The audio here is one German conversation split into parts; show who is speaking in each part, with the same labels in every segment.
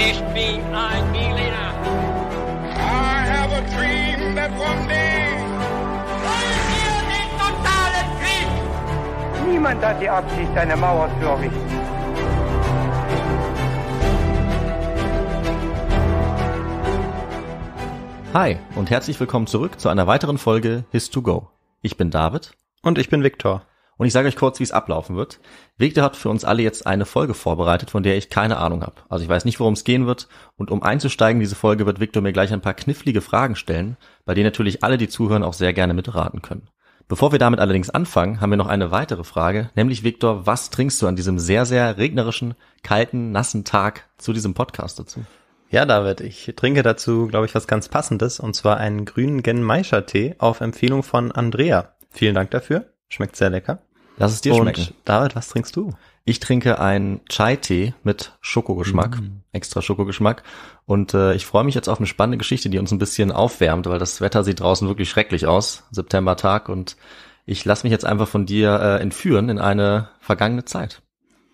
Speaker 1: Ich bin ein Millionär. I have a dream that one day. Wollen wir den totalen Krieg? Niemand hat die Absicht, eine Mauer zu errichten.
Speaker 2: Hi und herzlich willkommen zurück zu einer weiteren Folge His2Go. Ich bin David. Und ich bin Viktor. Und ich sage euch kurz, wie es ablaufen wird. Victor hat für uns alle jetzt eine Folge vorbereitet, von der ich keine Ahnung habe. Also ich weiß nicht, worum es gehen wird. Und um einzusteigen, diese Folge wird Victor mir gleich ein paar knifflige Fragen stellen, bei denen natürlich alle, die zuhören, auch sehr gerne mitraten können. Bevor wir damit allerdings anfangen, haben wir noch eine weitere Frage, nämlich Victor, was trinkst du an diesem sehr, sehr regnerischen, kalten, nassen Tag
Speaker 1: zu diesem Podcast dazu? Ja, David, ich trinke dazu, glaube ich, was ganz Passendes, und zwar einen grünen Gen Maischer tee auf Empfehlung von Andrea. Vielen Dank dafür. Schmeckt sehr lecker.
Speaker 2: Lass es dir Und schmecken. David, was trinkst du? Ich trinke einen Chai-Tee mit Schokogeschmack, mm. extra Schokogeschmack. Und äh, ich freue mich jetzt auf eine spannende Geschichte, die uns ein bisschen aufwärmt, weil das Wetter sieht draußen wirklich schrecklich aus. Septembertag und ich lasse mich jetzt einfach von dir äh,
Speaker 1: entführen in eine vergangene Zeit.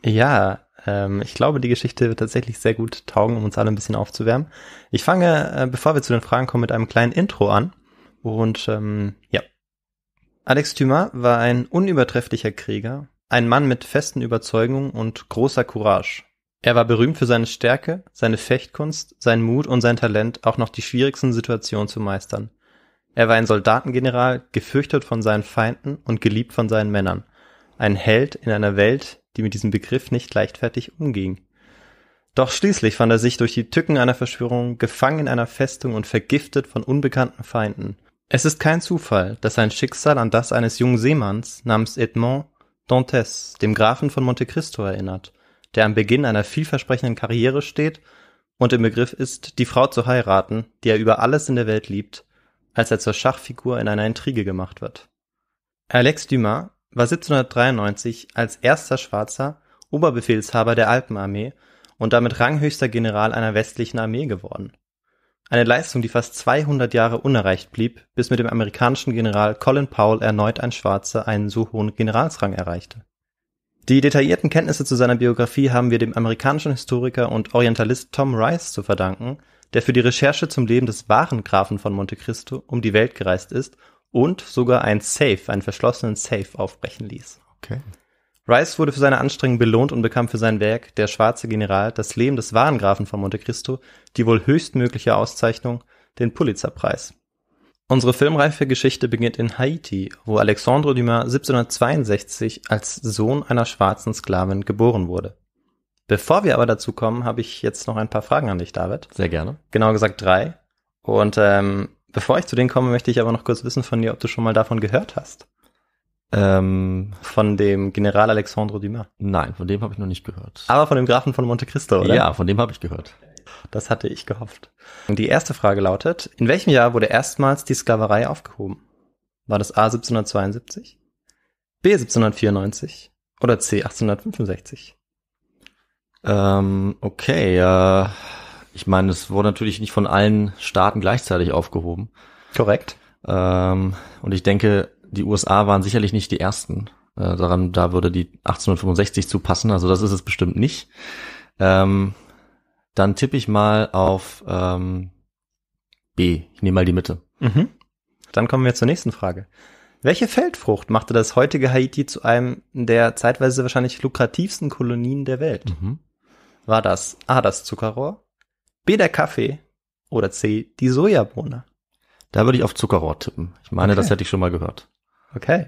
Speaker 1: Ja, ähm, ich glaube, die Geschichte wird tatsächlich sehr gut taugen, um uns alle ein bisschen aufzuwärmen. Ich fange, äh, bevor wir zu den Fragen kommen, mit einem kleinen Intro an. Und ähm, ja, Alex Dumas war ein unübertrefflicher Krieger, ein Mann mit festen Überzeugungen und großer Courage. Er war berühmt für seine Stärke, seine Fechtkunst, seinen Mut und sein Talent, auch noch die schwierigsten Situationen zu meistern. Er war ein Soldatengeneral, gefürchtet von seinen Feinden und geliebt von seinen Männern. Ein Held in einer Welt, die mit diesem Begriff nicht leichtfertig umging. Doch schließlich fand er sich durch die Tücken einer Verschwörung gefangen in einer Festung und vergiftet von unbekannten Feinden. Es ist kein Zufall, dass sein Schicksal an das eines jungen Seemanns namens Edmond Dantès, dem Grafen von Monte Cristo, erinnert, der am Beginn einer vielversprechenden Karriere steht und im Begriff ist, die Frau zu heiraten, die er über alles in der Welt liebt, als er zur Schachfigur in einer Intrige gemacht wird. Alex Dumas war 1793 als erster Schwarzer Oberbefehlshaber der Alpenarmee und damit ranghöchster General einer westlichen Armee geworden eine Leistung, die fast 200 Jahre unerreicht blieb, bis mit dem amerikanischen General Colin Powell erneut ein Schwarzer einen so hohen Generalsrang erreichte. Die detaillierten Kenntnisse zu seiner Biografie haben wir dem amerikanischen Historiker und Orientalist Tom Rice zu verdanken, der für die Recherche zum Leben des wahren Grafen von Monte Cristo um die Welt gereist ist und sogar ein Safe, einen verschlossenen Safe aufbrechen ließ. Okay. Rice wurde für seine Anstrengungen belohnt und bekam für sein Werk Der schwarze General, das Leben des wahren Grafen von Monte Cristo, die wohl höchstmögliche Auszeichnung, den Pulitzerpreis. Unsere filmreife Geschichte beginnt in Haiti, wo Alexandre Dumas 1762 als Sohn einer schwarzen Sklavin geboren wurde. Bevor wir aber dazu kommen, habe ich jetzt noch ein paar Fragen an dich, David. Sehr gerne. Genau gesagt drei. Und ähm, bevor ich zu denen komme, möchte ich aber noch kurz wissen von dir, ob du schon mal davon gehört hast. Ähm, von dem General Alexandre Dumas. Nein, von dem habe ich noch nicht gehört. Aber von dem Grafen von Monte Cristo, oder? Ja, von dem habe ich gehört. Das hatte ich gehofft. Die erste Frage lautet, in welchem Jahr wurde erstmals die Sklaverei aufgehoben? War das A 1772, B 1794 oder C 1865? Ähm, okay,
Speaker 2: äh, ich meine, es wurde natürlich nicht von allen Staaten gleichzeitig aufgehoben. Korrekt. Ähm, und ich denke, die USA waren sicherlich nicht die ersten. Äh, daran, da würde die 1865 zu passen, also das ist es bestimmt nicht. Ähm,
Speaker 1: dann tippe ich mal auf ähm, B. Ich nehme mal die Mitte. Mhm. Dann kommen wir zur nächsten Frage. Welche Feldfrucht machte das heutige Haiti zu einem der zeitweise wahrscheinlich lukrativsten Kolonien der Welt? Mhm. War das A das Zuckerrohr, B der Kaffee oder C die Sojabohne? Da
Speaker 2: würde ich auf Zuckerrohr tippen. Ich meine, okay. das hätte ich schon mal gehört.
Speaker 1: Okay,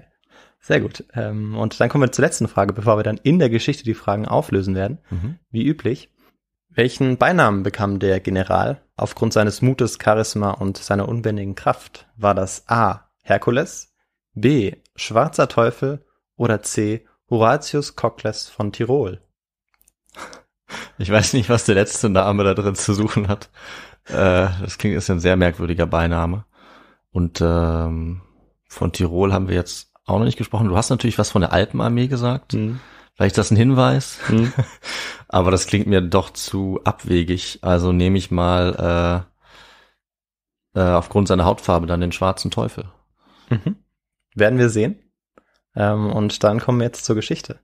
Speaker 1: sehr gut. Ähm, und dann kommen wir zur letzten Frage, bevor wir dann in der Geschichte die Fragen auflösen werden. Mhm. Wie üblich, welchen Beinamen bekam der General aufgrund seines Mutes, Charisma und seiner unbändigen Kraft? War das A. Herkules, B. Schwarzer Teufel oder C. Horatius Cockles von Tirol?
Speaker 2: Ich weiß nicht, was der letzte Name da drin zu suchen hat. Äh, das klingt ist ein sehr merkwürdiger Beiname. Und ähm, von Tirol haben wir jetzt auch noch nicht gesprochen. Du hast natürlich was von der Alpenarmee gesagt. Mhm. Vielleicht das ein Hinweis, mhm. aber das klingt mir doch zu abwegig. Also nehme ich mal äh, äh, aufgrund seiner Hautfarbe
Speaker 1: dann den schwarzen Teufel. Mhm. Werden wir sehen. Ähm, und dann kommen wir jetzt zur Geschichte.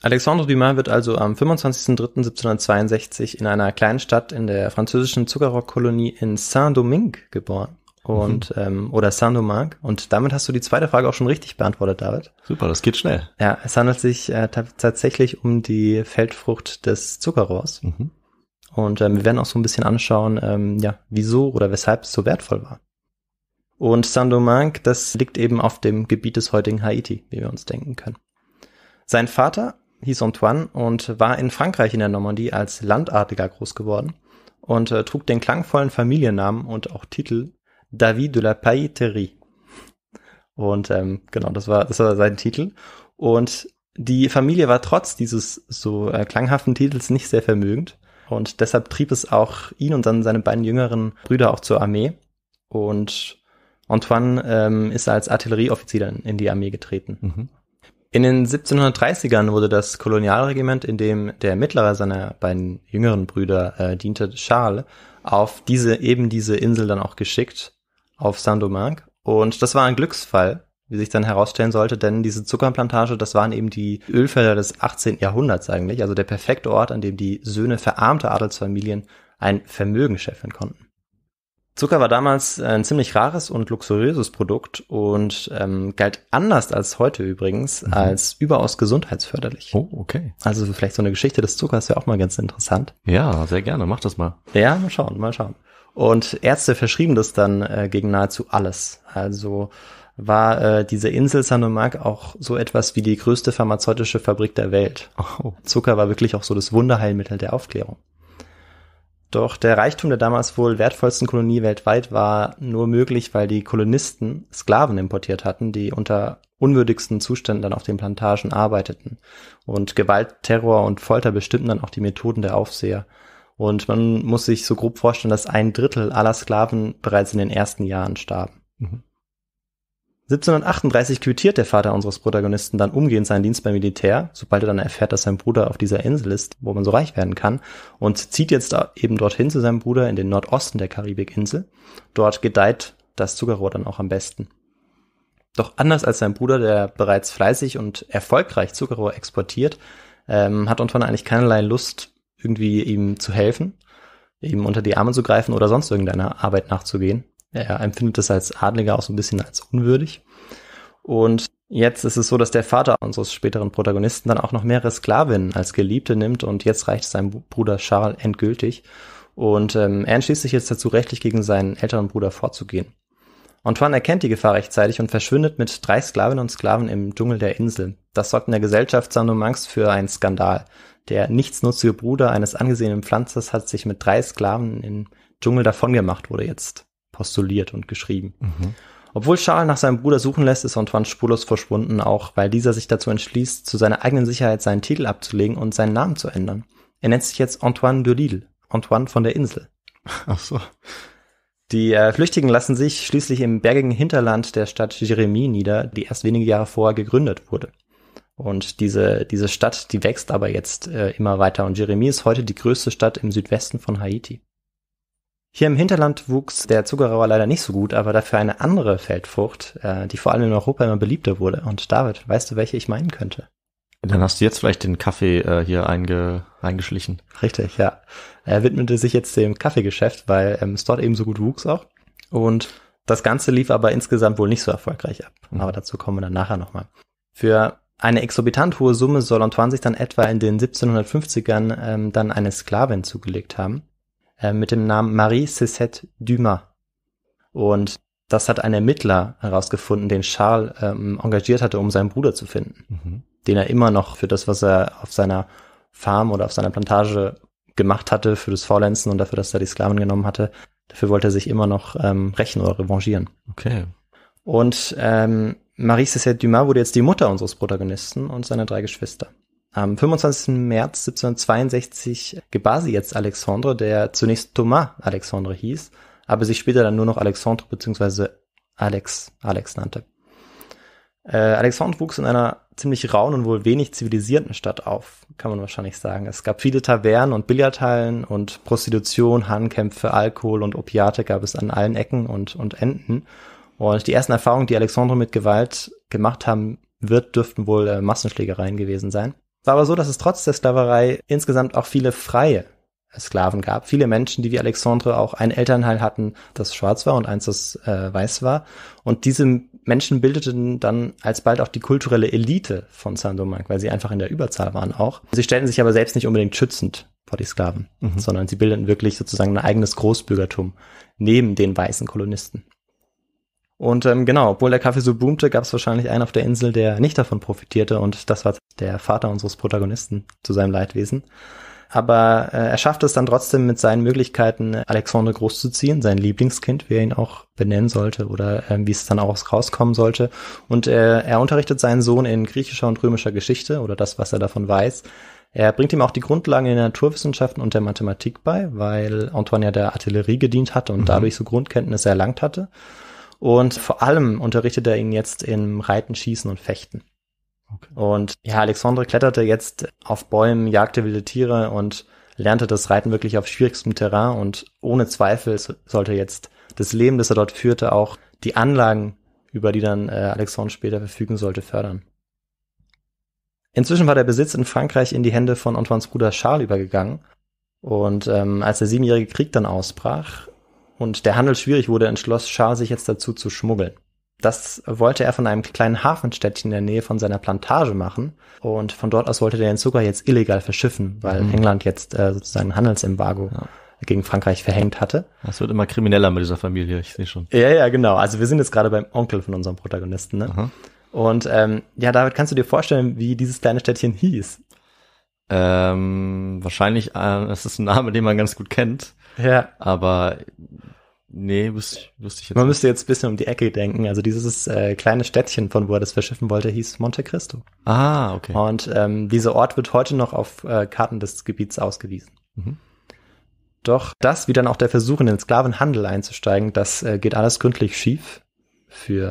Speaker 1: Alexandre Dumas wird also am 25.03.1762 in einer kleinen Stadt in der französischen Zuckerrockkolonie in Saint-Domingue geboren. Mhm. und mhm. ähm, oder Sandomag. Und damit hast du die zweite Frage auch schon richtig beantwortet, David. Super, das geht schnell. Ja, es handelt sich äh, tatsächlich um die Feldfrucht des Zuckerrohrs. Mhm. Und ähm, wir werden auch so ein bisschen anschauen, ähm, ja, wieso oder weshalb es so wertvoll war. Und Saint-Domingue, das liegt eben auf dem Gebiet des heutigen Haiti, wie wir uns denken können. Sein Vater hieß Antoine und war in Frankreich in der Normandie als Landadliger groß geworden und äh, trug den klangvollen Familiennamen und auch Titel David de la Pailletterie. Und ähm, genau, das war, das war sein Titel. Und die Familie war trotz dieses so äh, klanghaften Titels nicht sehr vermögend. Und deshalb trieb es auch ihn und dann seine beiden jüngeren Brüder auch zur Armee. Und Antoine ähm, ist als Artillerieoffizier in die Armee getreten. Mhm. In den 1730ern wurde das Kolonialregiment, in dem der mittlere seiner beiden jüngeren Brüder äh, diente, Charles, auf diese eben diese Insel dann auch geschickt auf Saint-Domingue. Und das war ein Glücksfall, wie sich dann herausstellen sollte, denn diese Zuckerplantage, das waren eben die Ölfelder des 18. Jahrhunderts eigentlich, also der perfekte Ort, an dem die Söhne verarmter Adelsfamilien ein Vermögen scheffeln konnten. Zucker war damals ein ziemlich rares und luxuriöses Produkt und ähm, galt anders als heute übrigens mhm. als überaus gesundheitsförderlich. Oh, okay. Also vielleicht so eine Geschichte des Zuckers wäre auch mal ganz interessant. Ja, sehr gerne, mach das mal. Ja, mal schauen, mal schauen. Und Ärzte verschrieben das dann äh, gegen nahezu alles. Also war äh, diese Insel San auch so etwas wie die größte pharmazeutische Fabrik der Welt. Oh. Zucker war wirklich auch so das Wunderheilmittel der Aufklärung. Doch der Reichtum der damals wohl wertvollsten Kolonie weltweit war nur möglich, weil die Kolonisten Sklaven importiert hatten, die unter unwürdigsten Zuständen dann auf den Plantagen arbeiteten. Und Gewalt, Terror und Folter bestimmten dann auch die Methoden der Aufseher. Und man muss sich so grob vorstellen, dass ein Drittel aller Sklaven bereits in den ersten Jahren starben. Mhm. 1738 quittiert der Vater unseres Protagonisten dann umgehend seinen Dienst beim Militär, sobald er dann erfährt, dass sein Bruder auf dieser Insel ist, wo man so reich werden kann, und zieht jetzt eben dorthin zu seinem Bruder in den Nordosten der Karibikinsel. Dort gedeiht das Zuckerrohr dann auch am besten. Doch anders als sein Bruder, der bereits fleißig und erfolgreich Zuckerrohr exportiert, ähm, hat Antoine eigentlich keinerlei Lust, irgendwie ihm zu helfen, ihm unter die Arme zu greifen oder sonst irgendeiner Arbeit nachzugehen. Er empfindet das als Adliger auch so ein bisschen als unwürdig. Und jetzt ist es so, dass der Vater unseres späteren Protagonisten dann auch noch mehrere Sklavinnen als Geliebte nimmt und jetzt reicht es seinem Bruder Charles endgültig. Und ähm, er entschließt sich jetzt dazu, rechtlich gegen seinen älteren Bruder vorzugehen. Antoine erkennt die Gefahr rechtzeitig und verschwindet mit drei Sklavinnen und Sklaven im Dschungel der Insel. Das sorgt in der Gesellschaft Saint-Domingues für einen Skandal. Der nichtsnutzige Bruder eines angesehenen Pflanzers hat sich mit drei Sklaven im Dschungel davongemacht, wurde jetzt postuliert und geschrieben. Mhm. Obwohl Charles nach seinem Bruder suchen lässt, ist Antoine spurlos verschwunden, auch weil dieser sich dazu entschließt, zu seiner eigenen Sicherheit seinen Titel abzulegen und seinen Namen zu ändern. Er nennt sich jetzt Antoine de Lille, Antoine von der Insel. Ach so. Die äh, Flüchtigen lassen sich schließlich im bergigen Hinterland der Stadt Jeremie nieder, die erst wenige Jahre vorher gegründet wurde. Und diese, diese Stadt, die wächst aber jetzt äh, immer weiter. Und Jeremie ist heute die größte Stadt im Südwesten von Haiti. Hier im Hinterland wuchs der Zuckerrohr leider nicht so gut, aber dafür eine andere Feldfrucht, äh, die vor allem in Europa immer beliebter wurde. Und David, weißt du, welche ich meinen könnte?
Speaker 2: Dann hast du jetzt vielleicht den Kaffee äh, hier einge
Speaker 1: eingeschlichen. Richtig, ja. Er widmete sich jetzt dem Kaffeegeschäft, weil ähm, es dort eben so gut wuchs auch. Und das Ganze lief aber insgesamt wohl nicht so erfolgreich ab. Mhm. Aber dazu kommen wir dann nachher nochmal. Für eine exorbitant hohe Summe soll Antoine sich dann etwa in den 1750ern ähm, dann eine Sklavin zugelegt haben, äh, mit dem Namen Marie Cissette Dumas. Und das hat ein Ermittler herausgefunden, den Charles ähm, engagiert hatte, um seinen Bruder zu finden, mhm. den er immer noch für das, was er auf seiner Farm oder auf seiner Plantage gemacht hatte, für das Vorlenzen und dafür, dass er die Sklaven genommen hatte, dafür wollte er sich immer noch ähm, rächen oder revanchieren. Okay. Und ähm, Marie-Cécile Dumas wurde jetzt die Mutter unseres Protagonisten und seiner drei Geschwister. Am 25. März 1762 gebar sie jetzt Alexandre, der zunächst Thomas Alexandre hieß, aber sich später dann nur noch Alexandre bzw. Alex, Alex nannte. Äh, Alexandre wuchs in einer ziemlich rauen und wohl wenig zivilisierten Stadt auf, kann man wahrscheinlich sagen. Es gab viele Tavernen und Billardhallen und Prostitution, Handkämpfe, Alkohol und Opiate gab es an allen Ecken und, und Enden. Und die ersten Erfahrungen, die Alexandre mit Gewalt gemacht haben wird, dürften wohl äh, Massenschlägereien gewesen sein. Es war aber so, dass es trotz der Sklaverei insgesamt auch viele freie Sklaven gab. Viele Menschen, die wie Alexandre auch ein Elternteil hatten, das schwarz war und eins, das äh, weiß war. Und diese Menschen bildeten dann alsbald auch die kulturelle Elite von Saint-Domingue, weil sie einfach in der Überzahl waren auch. Sie stellten sich aber selbst nicht unbedingt schützend vor die Sklaven, mhm. sondern sie bildeten wirklich sozusagen ein eigenes Großbürgertum neben den weißen Kolonisten. Und ähm, genau, obwohl der Kaffee so boomte, gab es wahrscheinlich einen auf der Insel, der nicht davon profitierte. Und das war der Vater unseres Protagonisten zu seinem Leidwesen. Aber äh, er schaffte es dann trotzdem mit seinen Möglichkeiten, Alexandre großzuziehen, sein Lieblingskind, wie er ihn auch benennen sollte oder äh, wie es dann auch rauskommen sollte. Und äh, er unterrichtet seinen Sohn in griechischer und römischer Geschichte oder das, was er davon weiß. Er bringt ihm auch die Grundlagen in der Naturwissenschaften und der Mathematik bei, weil Antoine ja der Artillerie gedient hatte und mhm. dadurch so Grundkenntnisse erlangt hatte. Und vor allem unterrichtet er ihn jetzt im Reiten, Schießen und Fechten. Okay. Und ja, Alexandre kletterte jetzt auf Bäumen, jagte wilde Tiere und lernte das Reiten wirklich auf schwierigstem Terrain und ohne Zweifel sollte jetzt das Leben, das er dort führte, auch die Anlagen, über die dann äh, Alexandre später verfügen sollte, fördern. Inzwischen war der Besitz in Frankreich in die Hände von Antoines Bruder Charles übergegangen und ähm, als der siebenjährige Krieg dann ausbrach, und der Handel schwierig wurde, entschloss Schar sich jetzt dazu zu schmuggeln. Das wollte er von einem kleinen Hafenstädtchen in der Nähe von seiner Plantage machen und von dort aus wollte der den Zucker jetzt illegal verschiffen, weil mhm. England jetzt äh, sozusagen ein Handelsembargo ja. gegen Frankreich verhängt hatte. Das wird immer krimineller mit dieser
Speaker 2: Familie, ich sehe schon.
Speaker 1: Ja, ja, genau. Also wir sind jetzt gerade beim Onkel von unserem Protagonisten. Ne? Und ähm, ja, David, kannst du dir vorstellen, wie dieses kleine Städtchen hieß? Ähm,
Speaker 2: wahrscheinlich, äh, es ist ein Name, den man ganz gut kennt. Ja. Aber nee,
Speaker 1: wusste ich, wüsste ich jetzt Man nicht. müsste jetzt ein bisschen um die Ecke denken. Also dieses äh, kleine Städtchen, von wo er das verschiffen wollte, hieß Monte Cristo. Ah, okay. Und ähm, dieser Ort wird heute noch auf äh, Karten des Gebiets ausgewiesen. Mhm. Doch das, wie dann auch der Versuch, in den Sklavenhandel einzusteigen, das äh, geht alles gründlich schief für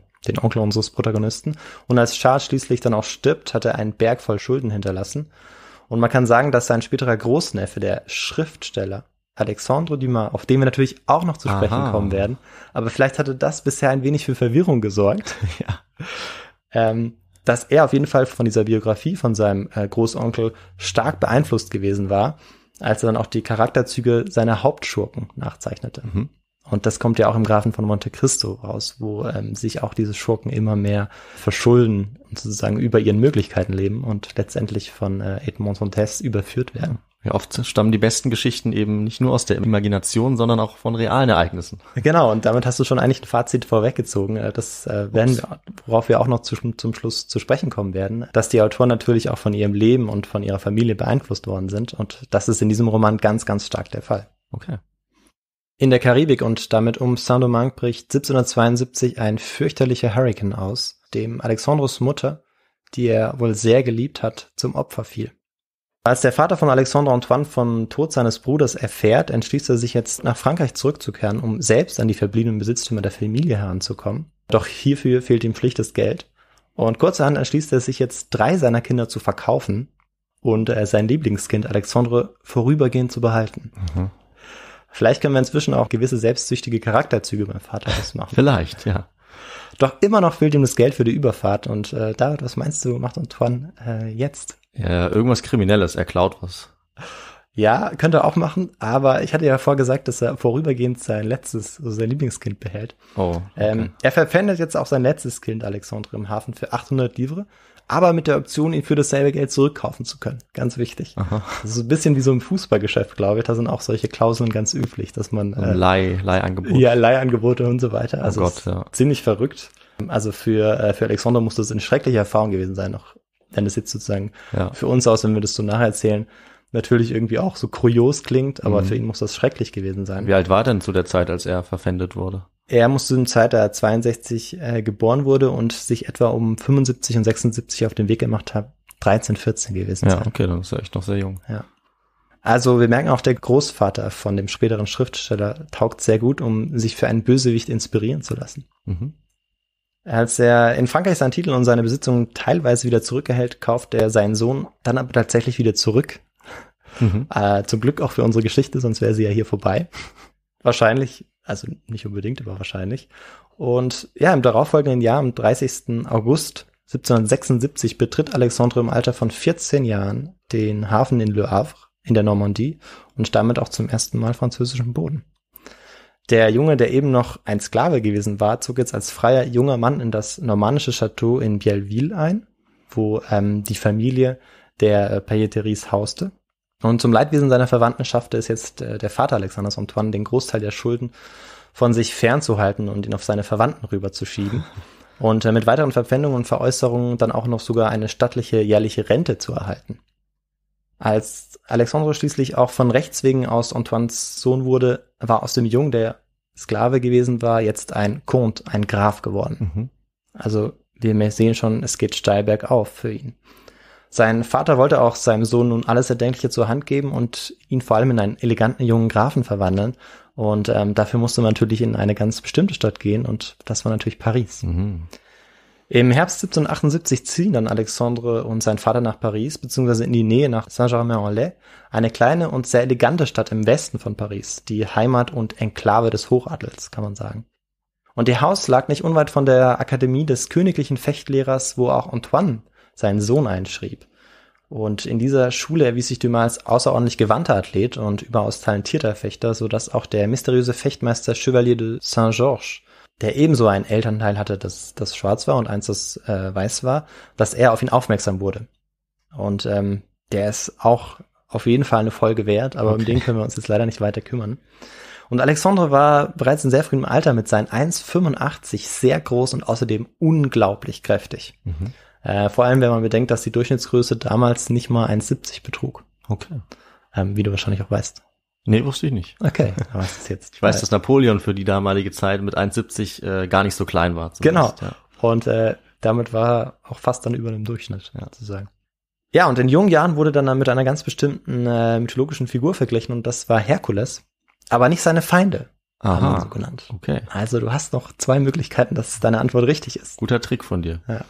Speaker 1: äh, den Onkel unseres Protagonisten. Und als Charles schließlich dann auch stirbt, hat er einen Berg voll Schulden hinterlassen. Und man kann sagen, dass sein späterer Großneffe, der Schriftsteller, Alexandre Dumas, auf den wir natürlich auch noch zu sprechen Aha. kommen werden. Aber vielleicht hatte das bisher ein wenig für Verwirrung gesorgt, ja. ähm, dass er auf jeden Fall von dieser Biografie von seinem äh, Großonkel stark beeinflusst gewesen war, als er dann auch die Charakterzüge seiner Hauptschurken nachzeichnete. Mhm. Und das kommt ja auch im Grafen von Monte Cristo raus, wo ähm, sich auch diese Schurken immer mehr verschulden und sozusagen über ihren Möglichkeiten leben und letztendlich von äh, Edmond Sontes überführt werden.
Speaker 2: Ja, oft stammen die besten Geschichten eben nicht nur aus der Imagination, sondern auch von realen Ereignissen.
Speaker 1: Genau, und damit hast du schon eigentlich ein Fazit vorweggezogen. Äh, das äh, werden, wir, worauf wir auch noch zu, zum Schluss zu sprechen kommen werden, dass die Autoren natürlich auch von ihrem Leben und von ihrer Familie beeinflusst worden sind. Und das ist in diesem Roman ganz, ganz stark der Fall. Okay. In der Karibik und damit um Saint-Domingue bricht 1772 ein fürchterlicher Hurricane aus, dem Alexandros Mutter, die er wohl sehr geliebt hat, zum Opfer fiel. Als der Vater von Alexandre Antoine vom Tod seines Bruders erfährt, entschließt er sich jetzt nach Frankreich zurückzukehren, um selbst an die verbliebenen Besitztümer der Familie heranzukommen. Doch hierfür fehlt ihm schlichtes Geld. Und kurzerhand entschließt er sich jetzt, drei seiner Kinder zu verkaufen und äh, sein Lieblingskind Alexandre vorübergehend zu behalten. Mhm. Vielleicht können wir inzwischen auch gewisse selbstsüchtige Charakterzüge beim Vater ausmachen. Vielleicht, ja. Doch immer noch fehlt ihm das Geld für die Überfahrt. Und äh, David, was meinst du, macht Antoine äh, jetzt?
Speaker 2: Ja, irgendwas Kriminelles, er klaut was.
Speaker 1: Ja, könnte er auch machen, aber ich hatte ja vorgesagt, dass er vorübergehend sein letztes, also sein Lieblingskind behält. Oh. Ähm, okay. Ähm, er verpfändet jetzt auch sein letztes Kind, Alexandre, im Hafen für 800 Livre, aber mit der Option, ihn für dasselbe Geld zurückkaufen zu können. Ganz wichtig. Aha. Das ist ein bisschen wie so ein Fußballgeschäft, glaube ich. Da sind auch solche Klauseln ganz üblich, dass man. Äh,
Speaker 2: Leih, Leihangebote. Ja,
Speaker 1: Leihangebote und so weiter. Oh also oh Gott, ja. ziemlich verrückt. Also für, äh, für Alexander muss das eine schreckliche Erfahrung gewesen sein, noch wenn es jetzt sozusagen ja. für uns aus, wenn wir das so nacherzählen, natürlich irgendwie auch so kurios klingt, aber mhm. für ihn muss das schrecklich gewesen sein. Wie
Speaker 2: alt war denn zu der Zeit, als er verpfändet wurde?
Speaker 1: Er muss zu dem Zeit, da er 62 äh, geboren wurde und sich etwa um 75 und 76 auf den Weg gemacht hat, 13, 14 gewesen ja, sein. Ja, okay, dann ist er echt noch sehr jung. Ja. Also wir merken auch, der Großvater von dem späteren Schriftsteller taugt sehr gut, um sich für einen Bösewicht inspirieren zu lassen. Mhm. Als er in Frankreich seinen Titel und seine Besitzungen teilweise wieder zurückerhält, kauft er seinen Sohn dann aber tatsächlich wieder zurück. Mhm. Äh, zum Glück auch für unsere Geschichte, sonst wäre sie ja hier vorbei. wahrscheinlich, also nicht unbedingt, aber wahrscheinlich. Und ja, im darauffolgenden Jahr, am 30. August 1776, betritt Alexandre im Alter von 14 Jahren den Hafen in Le Havre in der Normandie und damit auch zum ersten Mal französischen Boden. Der Junge, der eben noch ein Sklave gewesen war, zog jetzt als freier junger Mann in das normannische Chateau in Bielville ein, wo ähm, die Familie der äh, Pailleteries hauste. Und zum Leidwesen seiner Verwandten schaffte es jetzt äh, der Vater Alexanders Antoine, den Großteil der Schulden von sich fernzuhalten und ihn auf seine Verwandten rüberzuschieben. Und äh, mit weiteren Verpfändungen und Veräußerungen dann auch noch sogar eine stattliche jährliche Rente zu erhalten. Als Alexandre schließlich auch von Rechts wegen aus Antoines Sohn wurde, war aus dem Jungen, der Sklave gewesen war, jetzt ein Comte, ein Graf geworden. Mhm. Also wir sehen schon, es geht steil bergauf für ihn. Sein Vater wollte auch seinem Sohn nun alles Erdenkliche zur Hand geben und ihn vor allem in einen eleganten jungen Grafen verwandeln. Und ähm, dafür musste man natürlich in eine ganz bestimmte Stadt gehen und das war natürlich Paris. Mhm. Im Herbst 1778 ziehen dann Alexandre und sein Vater nach Paris, beziehungsweise in die Nähe nach Saint-Germain-en-Laye, eine kleine und sehr elegante Stadt im Westen von Paris, die Heimat und Enklave des Hochadels, kann man sagen. Und ihr Haus lag nicht unweit von der Akademie des königlichen Fechtlehrers, wo auch Antoine seinen Sohn einschrieb. Und in dieser Schule erwies sich Dumas außerordentlich gewandter Athlet und überaus talentierter Fechter, sodass auch der mysteriöse Fechtmeister Chevalier de Saint-Georges der ebenso einen Elternteil hatte, das, das schwarz war und eins, das äh, weiß war, dass er auf ihn aufmerksam wurde. Und ähm, der ist auch auf jeden Fall eine Folge wert, aber okay. um den können wir uns jetzt leider nicht weiter kümmern. Und Alexandre war bereits in sehr frühem Alter mit seinen 1,85 sehr groß und außerdem unglaublich kräftig. Mhm. Äh, vor allem, wenn man bedenkt, dass die Durchschnittsgröße damals nicht mal 1,70 betrug. Okay. Ähm, wie du wahrscheinlich auch weißt. Nee, wusste ich nicht. Okay. Ich weiß es jetzt. Ich weiß, dass
Speaker 2: Napoleon für die damalige Zeit mit 1,70 äh, gar nicht so klein war. Genau.
Speaker 1: Ja. Und äh, damit war er auch fast dann über dem Durchschnitt, ja. sozusagen. Ja, und in jungen Jahren wurde dann mit einer ganz bestimmten äh, mythologischen Figur verglichen und das war Herkules. Aber nicht seine Feinde, Aha, so Okay. Also du hast noch zwei Möglichkeiten, dass deine Antwort richtig ist. Guter Trick von dir. Ja.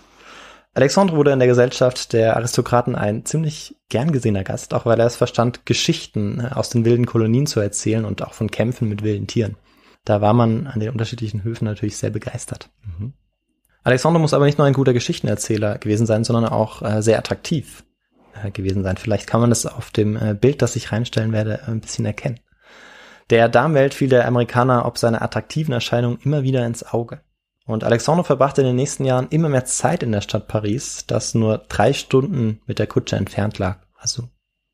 Speaker 1: Alexandre wurde in der Gesellschaft der Aristokraten ein ziemlich gern gesehener Gast, auch weil er es verstand, Geschichten äh, aus den wilden Kolonien zu erzählen und auch von Kämpfen mit wilden Tieren. Da war man an den unterschiedlichen Höfen natürlich sehr begeistert. Mhm. Alexandre muss aber nicht nur ein guter Geschichtenerzähler gewesen sein, sondern auch äh, sehr attraktiv äh, gewesen sein. Vielleicht kann man das auf dem Bild, das ich reinstellen werde, ein bisschen erkennen. Der Darmwelt fiel der Amerikaner ob seiner attraktiven Erscheinung immer wieder ins Auge. Und Alexandre verbrachte in den nächsten Jahren immer mehr Zeit in der Stadt Paris, das nur drei Stunden mit der Kutsche entfernt lag. Also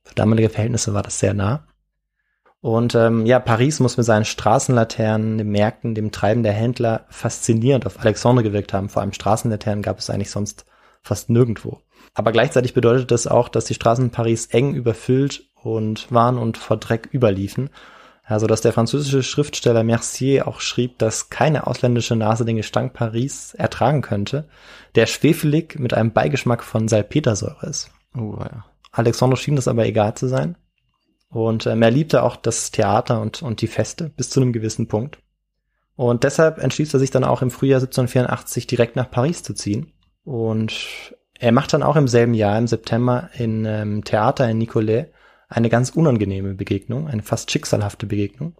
Speaker 1: für damalige Verhältnisse war das sehr nah. Und ähm, ja, Paris muss mit seinen Straßenlaternen, den Märkten, dem Treiben der Händler faszinierend auf Alexandre gewirkt haben. Vor allem Straßenlaternen gab es eigentlich sonst fast nirgendwo. Aber gleichzeitig bedeutet das auch, dass die Straßen Paris eng überfüllt und waren und vor Dreck überliefen. Also, dass der französische Schriftsteller Mercier auch schrieb, dass keine ausländische Nase den Gestank Paris ertragen könnte, der schwefelig mit einem Beigeschmack von Salpetersäure ist. Oh, ja. Alexander schien das aber egal zu sein. Und ähm, er liebte auch das Theater und, und die Feste bis zu einem gewissen Punkt. Und deshalb entschließt er sich dann auch im Frühjahr 1784 direkt nach Paris zu ziehen. Und er macht dann auch im selben Jahr, im September, in ähm, Theater in Nicolet eine ganz unangenehme Begegnung, eine fast schicksalhafte Begegnung,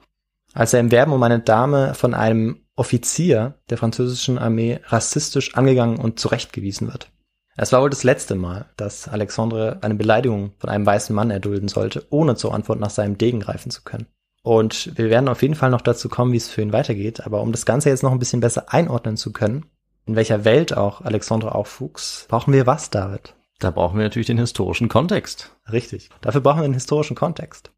Speaker 1: als er im Werben um eine Dame von einem Offizier der französischen Armee rassistisch angegangen und zurechtgewiesen wird. Es war wohl das letzte Mal, dass Alexandre eine Beleidigung von einem weißen Mann erdulden sollte, ohne zur Antwort nach seinem Degen greifen zu können. Und wir werden auf jeden Fall noch dazu kommen, wie es für ihn weitergeht, aber um das Ganze jetzt noch ein bisschen besser einordnen zu können, in welcher Welt auch Alexandre aufwuchs, brauchen wir was, David? Da brauchen wir natürlich den historischen Kontext. Richtig. Dafür brauchen wir den historischen Kontext.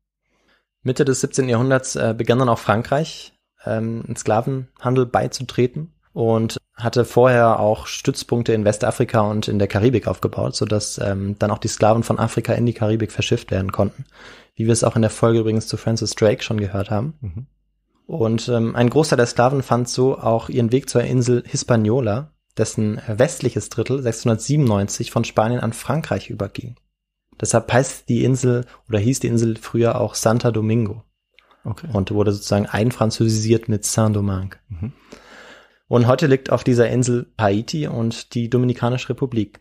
Speaker 1: Mitte des 17. Jahrhunderts äh, begann dann auch Frankreich, ähm, Sklavenhandel beizutreten und hatte vorher auch Stützpunkte in Westafrika und in der Karibik aufgebaut, sodass ähm, dann auch die Sklaven von Afrika in die Karibik verschifft werden konnten. Wie wir es auch in der Folge übrigens zu Francis Drake schon gehört haben. Mhm. Und ähm, ein Großteil der Sklaven fand so auch ihren Weg zur Insel Hispaniola, dessen westliches Drittel 1697 von Spanien an Frankreich überging. Deshalb heißt die Insel oder hieß die Insel früher auch Santa Domingo. Okay. Und wurde sozusagen einfranzösisiert mit Saint-Domingue. Mhm. Und heute liegt auf dieser Insel Haiti und die Dominikanische Republik.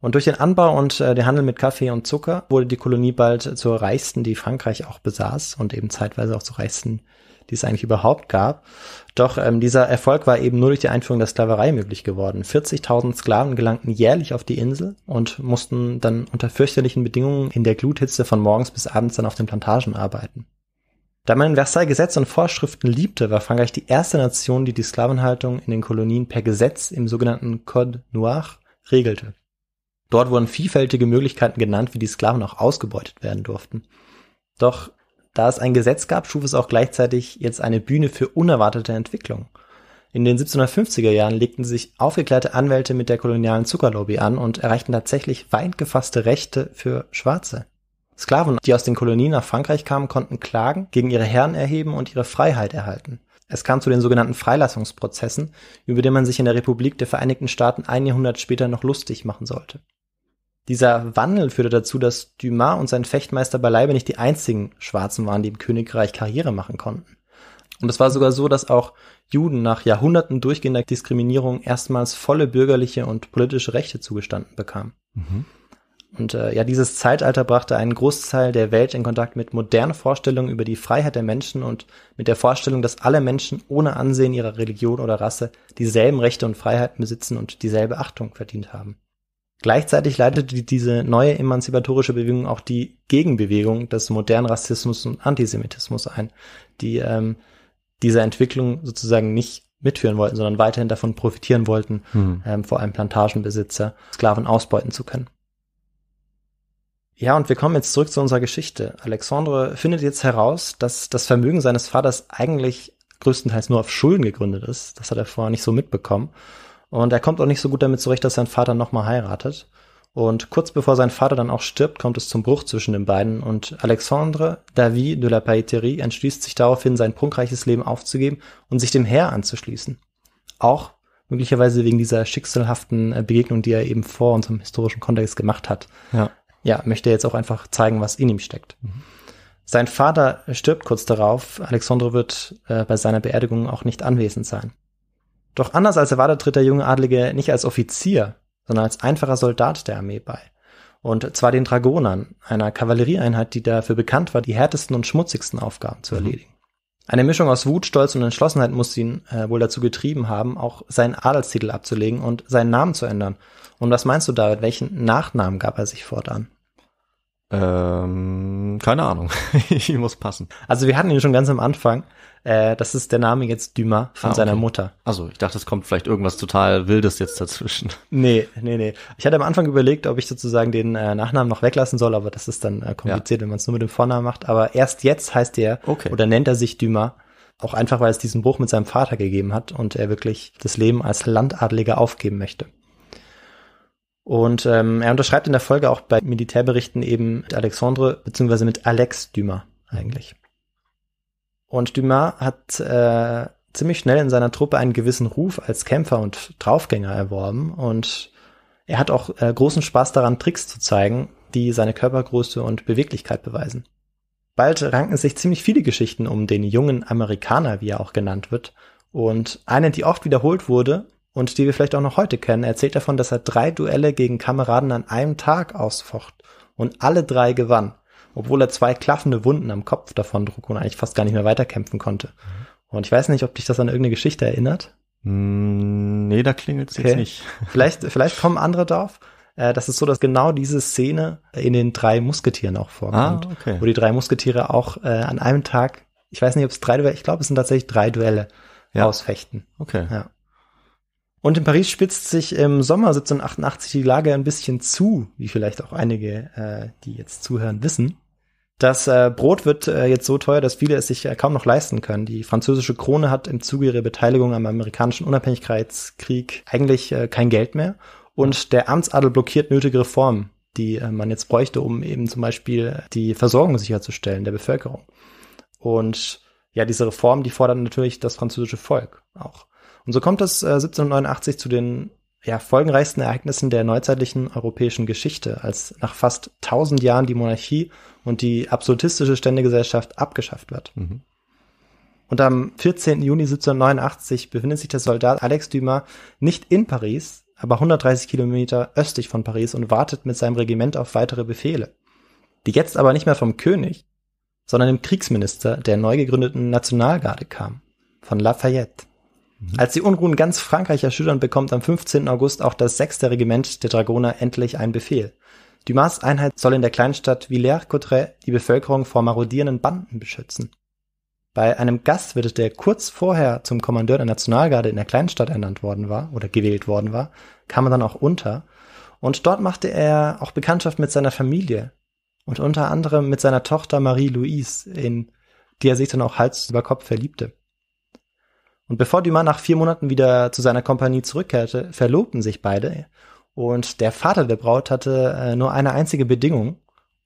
Speaker 1: Und durch den Anbau und äh, den Handel mit Kaffee und Zucker wurde die Kolonie bald zur reichsten, die Frankreich auch besaß und eben zeitweise auch zur reichsten die es eigentlich überhaupt gab. Doch ähm, dieser Erfolg war eben nur durch die Einführung der Sklaverei möglich geworden. 40.000 Sklaven gelangten jährlich auf die Insel und mussten dann unter fürchterlichen Bedingungen in der Gluthitze von morgens bis abends dann auf den Plantagen arbeiten. Da man in Versailles Gesetze und Vorschriften liebte, war Frankreich die erste Nation, die die Sklavenhaltung in den Kolonien per Gesetz im sogenannten Code Noir regelte. Dort wurden vielfältige Möglichkeiten genannt, wie die Sklaven auch ausgebeutet werden durften. Doch da es ein Gesetz gab, schuf es auch gleichzeitig jetzt eine Bühne für unerwartete Entwicklungen. In den 1750er Jahren legten sich aufgeklärte Anwälte mit der kolonialen Zuckerlobby an und erreichten tatsächlich weit gefasste Rechte für Schwarze. Sklaven, die aus den Kolonien nach Frankreich kamen, konnten Klagen gegen ihre Herren erheben und ihre Freiheit erhalten. Es kam zu den sogenannten Freilassungsprozessen, über die man sich in der Republik der Vereinigten Staaten ein Jahrhundert später noch lustig machen sollte. Dieser Wandel führte dazu, dass Dumas und sein Fechtmeister beileibe nicht die einzigen Schwarzen waren, die im Königreich Karriere machen konnten. Und es war sogar so, dass auch Juden nach Jahrhunderten durchgehender Diskriminierung erstmals volle bürgerliche und politische Rechte zugestanden bekamen. Mhm. Und äh, ja, dieses Zeitalter brachte einen Großteil der Welt in Kontakt mit modernen Vorstellungen über die Freiheit der Menschen und mit der Vorstellung, dass alle Menschen ohne Ansehen ihrer Religion oder Rasse dieselben Rechte und Freiheiten besitzen und dieselbe Achtung verdient haben. Gleichzeitig leitete diese neue emanzipatorische Bewegung auch die Gegenbewegung des modernen Rassismus und Antisemitismus ein, die ähm, diese Entwicklung sozusagen nicht mitführen wollten, sondern weiterhin davon profitieren wollten, hm. ähm, vor allem Plantagenbesitzer, Sklaven ausbeuten zu können. Ja, und wir kommen jetzt zurück zu unserer Geschichte. Alexandre findet jetzt heraus, dass das Vermögen seines Vaters eigentlich größtenteils nur auf Schulden gegründet ist. Das hat er vorher nicht so mitbekommen. Und er kommt auch nicht so gut damit zurecht, dass sein Vater nochmal heiratet. Und kurz bevor sein Vater dann auch stirbt, kommt es zum Bruch zwischen den beiden und Alexandre David de la Paeterie entschließt sich daraufhin, sein prunkreiches Leben aufzugeben und sich dem Heer anzuschließen. Auch möglicherweise wegen dieser schicksalhaften äh, Begegnung, die er eben vor unserem historischen Kontext gemacht hat. Ja. Ja, möchte jetzt auch einfach zeigen, was in ihm steckt. Mhm. Sein Vater stirbt kurz darauf. Alexandre wird äh, bei seiner Beerdigung auch nicht anwesend sein. Doch anders als erwartet tritt der junge Adlige nicht als Offizier, sondern als einfacher Soldat der Armee bei. Und zwar den Dragonern, einer Kavallerieeinheit, die dafür bekannt war, die härtesten und schmutzigsten Aufgaben zu mhm. erledigen. Eine Mischung aus Wut, Stolz und Entschlossenheit muss ihn äh, wohl dazu getrieben haben, auch seinen Adelstitel abzulegen und seinen Namen zu ändern. Und was meinst du, David? Welchen Nachnamen gab er sich fortan? Ähm, keine Ahnung. ich muss passen. Also wir hatten ihn schon ganz am Anfang. Äh, das ist der Name jetzt Dümer von ah, okay. seiner Mutter.
Speaker 2: Also ich dachte, es kommt vielleicht irgendwas total Wildes jetzt dazwischen.
Speaker 1: Nee, nee, nee. Ich hatte am Anfang überlegt, ob ich sozusagen den äh, Nachnamen noch weglassen soll, aber das ist dann äh, kompliziert, ja. wenn man es nur mit dem Vornamen macht. Aber erst jetzt heißt er okay. oder nennt er sich Dümer. Auch einfach, weil es diesen Bruch mit seinem Vater gegeben hat und er wirklich das Leben als Landadeliger aufgeben möchte. Und ähm, er unterschreibt in der Folge auch bei Militärberichten eben mit Alexandre, beziehungsweise mit Alex Dümer eigentlich. Und Dumas hat äh, ziemlich schnell in seiner Truppe einen gewissen Ruf als Kämpfer und Draufgänger erworben und er hat auch äh, großen Spaß daran, Tricks zu zeigen, die seine Körpergröße und Beweglichkeit beweisen. Bald ranken sich ziemlich viele Geschichten um den jungen Amerikaner, wie er auch genannt wird. Und eine, die oft wiederholt wurde und die wir vielleicht auch noch heute kennen, erzählt davon, dass er drei Duelle gegen Kameraden an einem Tag ausfocht und alle drei gewann obwohl er zwei klaffende Wunden am Kopf davon trug und eigentlich fast gar nicht mehr weiterkämpfen konnte. Und ich weiß nicht, ob dich das an irgendeine Geschichte erinnert. Hm, nee, da klingelt es okay. jetzt nicht. Vielleicht, vielleicht kommen andere drauf. Äh, das ist so, dass genau diese Szene in den drei Musketieren auch vorkommt. Ah, okay. Wo die drei Musketiere auch äh, an einem Tag, ich weiß nicht, ob es drei Duelle, ich glaube, es sind tatsächlich drei Duelle ja. ausfechten. Okay. Ja. Und in Paris spitzt sich im Sommer 1788 die Lage ein bisschen zu, wie vielleicht auch einige, äh, die jetzt zuhören, wissen. Das äh, Brot wird äh, jetzt so teuer, dass viele es sich äh, kaum noch leisten können. Die französische Krone hat im Zuge ihrer Beteiligung am amerikanischen Unabhängigkeitskrieg eigentlich äh, kein Geld mehr. Und der Amtsadel blockiert nötige Reformen, die äh, man jetzt bräuchte, um eben zum Beispiel die Versorgung sicherzustellen der Bevölkerung. Und ja, diese Reformen, die fordern natürlich das französische Volk auch. Und so kommt es äh, 1789 zu den ja, folgenreichsten Ereignissen der neuzeitlichen europäischen Geschichte, als nach fast 1000 Jahren die Monarchie und die absolutistische Ständegesellschaft abgeschafft wird. Mhm. Und am 14. Juni 1789 befindet sich der Soldat Alex Dumas nicht in Paris, aber 130 Kilometer östlich von Paris und wartet mit seinem Regiment auf weitere Befehle, die jetzt aber nicht mehr vom König, sondern dem Kriegsminister der neu gegründeten Nationalgarde kam, von Lafayette. Mhm. Als die Unruhen ganz Frankreich erschüttern, bekommt am 15. August auch das 6. Regiment der Dragoner endlich einen Befehl. Dumas Einheit soll in der Kleinstadt Villers-Cotterêts die Bevölkerung vor marodierenden Banden beschützen. Bei einem Gast wird, der kurz vorher zum Kommandeur der Nationalgarde in der Kleinstadt ernannt worden war oder gewählt worden war, kam er dann auch unter. Und dort machte er auch Bekanntschaft mit seiner Familie und unter anderem mit seiner Tochter Marie-Louise, in die er sich dann auch Hals über Kopf verliebte. Und bevor Dumas nach vier Monaten wieder zu seiner Kompanie zurückkehrte, verlobten sich beide. Und der Vater der Braut hatte äh, nur eine einzige Bedingung,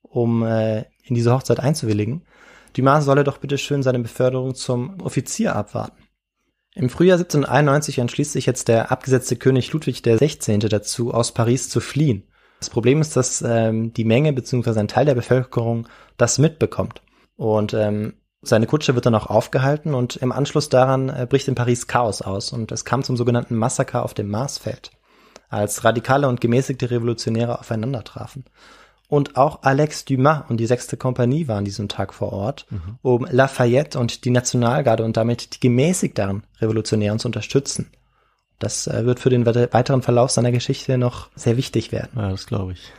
Speaker 1: um äh, in diese Hochzeit einzuwilligen. Dumas solle doch bitte schön seine Beförderung zum Offizier abwarten. Im Frühjahr 1791 entschließt sich jetzt der abgesetzte König Ludwig XVI. dazu, aus Paris zu fliehen. Das Problem ist, dass ähm, die Menge bzw. ein Teil der Bevölkerung das mitbekommt. Und ähm, seine Kutsche wird dann auch aufgehalten und im Anschluss daran äh, bricht in Paris Chaos aus und es kam zum sogenannten Massaker auf dem Marsfeld, als radikale und gemäßigte Revolutionäre aufeinander trafen. Und auch Alex Dumas und die sechste Kompanie waren diesen Tag vor Ort, mhm. um Lafayette und die Nationalgarde und damit die gemäßigteren Revolutionären zu unterstützen. Das äh, wird für den weiteren Verlauf seiner Geschichte noch sehr wichtig werden. Ja, das glaube ich.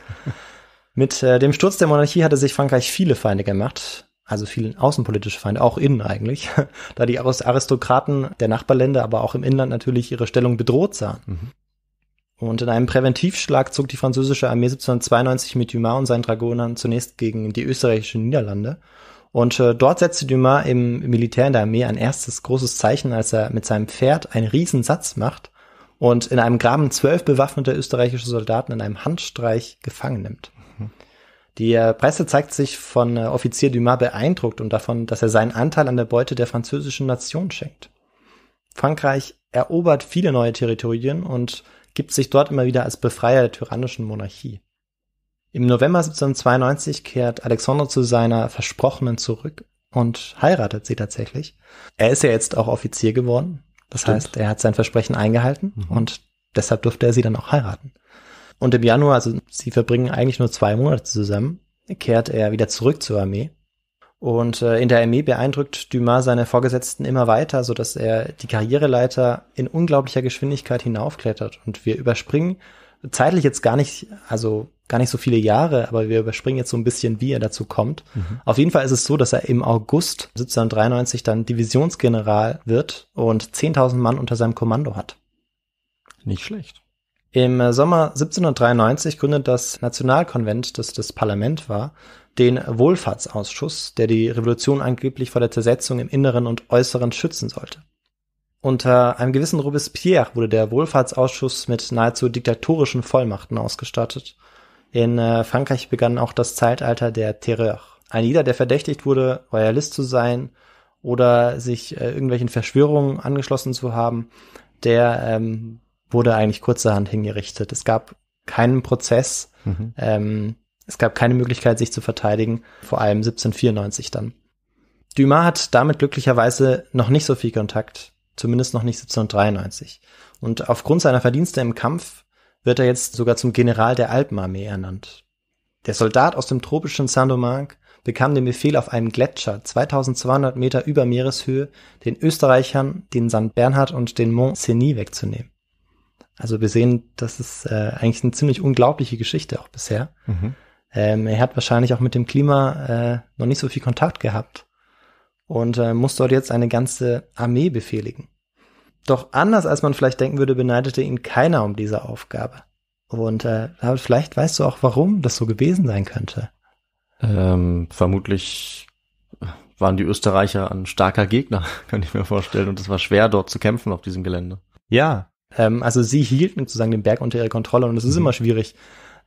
Speaker 1: Mit äh, dem Sturz der Monarchie hatte sich Frankreich viele Feinde gemacht also vielen außenpolitische Feinde, auch innen eigentlich, da die Aristokraten der Nachbarländer, aber auch im Inland natürlich ihre Stellung bedroht sahen. Mhm. Und in einem Präventivschlag zog die französische Armee 1792 mit Dumas und seinen Dragonern zunächst gegen die österreichischen Niederlande. Und äh, dort setzte Dumas im, im Militär in der Armee ein erstes großes Zeichen, als er mit seinem Pferd einen Riesensatz macht und in einem Graben zwölf bewaffnete österreichische Soldaten in einem Handstreich gefangen nimmt. Mhm. Die Presse zeigt sich von äh, Offizier Dumas beeindruckt und davon, dass er seinen Anteil an der Beute der französischen Nation schenkt. Frankreich erobert viele neue Territorien und gibt sich dort immer wieder als Befreier der tyrannischen Monarchie. Im November 1792 kehrt Alexandre zu seiner Versprochenen zurück und heiratet sie tatsächlich. Er ist ja jetzt auch Offizier geworden. Das Stimmt. heißt, er hat sein Versprechen eingehalten mhm. und deshalb durfte er sie dann auch heiraten. Und im Januar, also sie verbringen eigentlich nur zwei Monate zusammen, kehrt er wieder zurück zur Armee. Und äh, in der Armee beeindruckt Dumas seine Vorgesetzten immer weiter, so dass er die Karriereleiter in unglaublicher Geschwindigkeit hinaufklettert. Und wir überspringen zeitlich jetzt gar nicht, also gar nicht so viele Jahre, aber wir überspringen jetzt so ein bisschen, wie er dazu kommt. Mhm. Auf jeden Fall ist es so, dass er im August 1793 dann Divisionsgeneral wird und 10.000 Mann unter seinem Kommando hat. Nicht schlecht. Im äh, Sommer 1793 gründet das Nationalkonvent, das das Parlament war, den Wohlfahrtsausschuss, der die Revolution angeblich vor der Zersetzung im Inneren und Äußeren schützen sollte. Unter einem gewissen Robespierre wurde der Wohlfahrtsausschuss mit nahezu diktatorischen Vollmachten ausgestattet. In äh, Frankreich begann auch das Zeitalter der Terreur. Ein jeder, der verdächtigt wurde, Royalist zu sein oder sich äh, irgendwelchen Verschwörungen angeschlossen zu haben, der ähm, wurde eigentlich kurzerhand hingerichtet. Es gab keinen Prozess, mhm. ähm, es gab keine Möglichkeit, sich zu verteidigen, vor allem 1794 dann. Dumas hat damit glücklicherweise noch nicht so viel Kontakt, zumindest noch nicht 1793. Und aufgrund seiner Verdienste im Kampf wird er jetzt sogar zum General der Alpenarmee ernannt. Der Soldat aus dem tropischen Saint-Domingue bekam den Befehl, auf einem Gletscher 2200 Meter über Meereshöhe den Österreichern den St. Bernhard und den Mont Cenis wegzunehmen. Also wir sehen, das ist äh, eigentlich eine ziemlich unglaubliche Geschichte auch bisher. Mhm. Ähm, er hat wahrscheinlich auch mit dem Klima äh, noch nicht so viel Kontakt gehabt und äh, muss dort jetzt eine ganze Armee befehligen. Doch anders als man vielleicht denken würde, beneidete ihn keiner um diese Aufgabe. Und äh, vielleicht weißt du auch, warum das so gewesen sein könnte. Ähm, vermutlich
Speaker 2: waren die Österreicher ein starker Gegner, kann ich mir vorstellen. Und es war schwer, dort zu kämpfen auf diesem Gelände.
Speaker 1: Ja, ähm, also sie hielten sozusagen den Berg unter ihrer Kontrolle und es ist mhm. immer schwierig,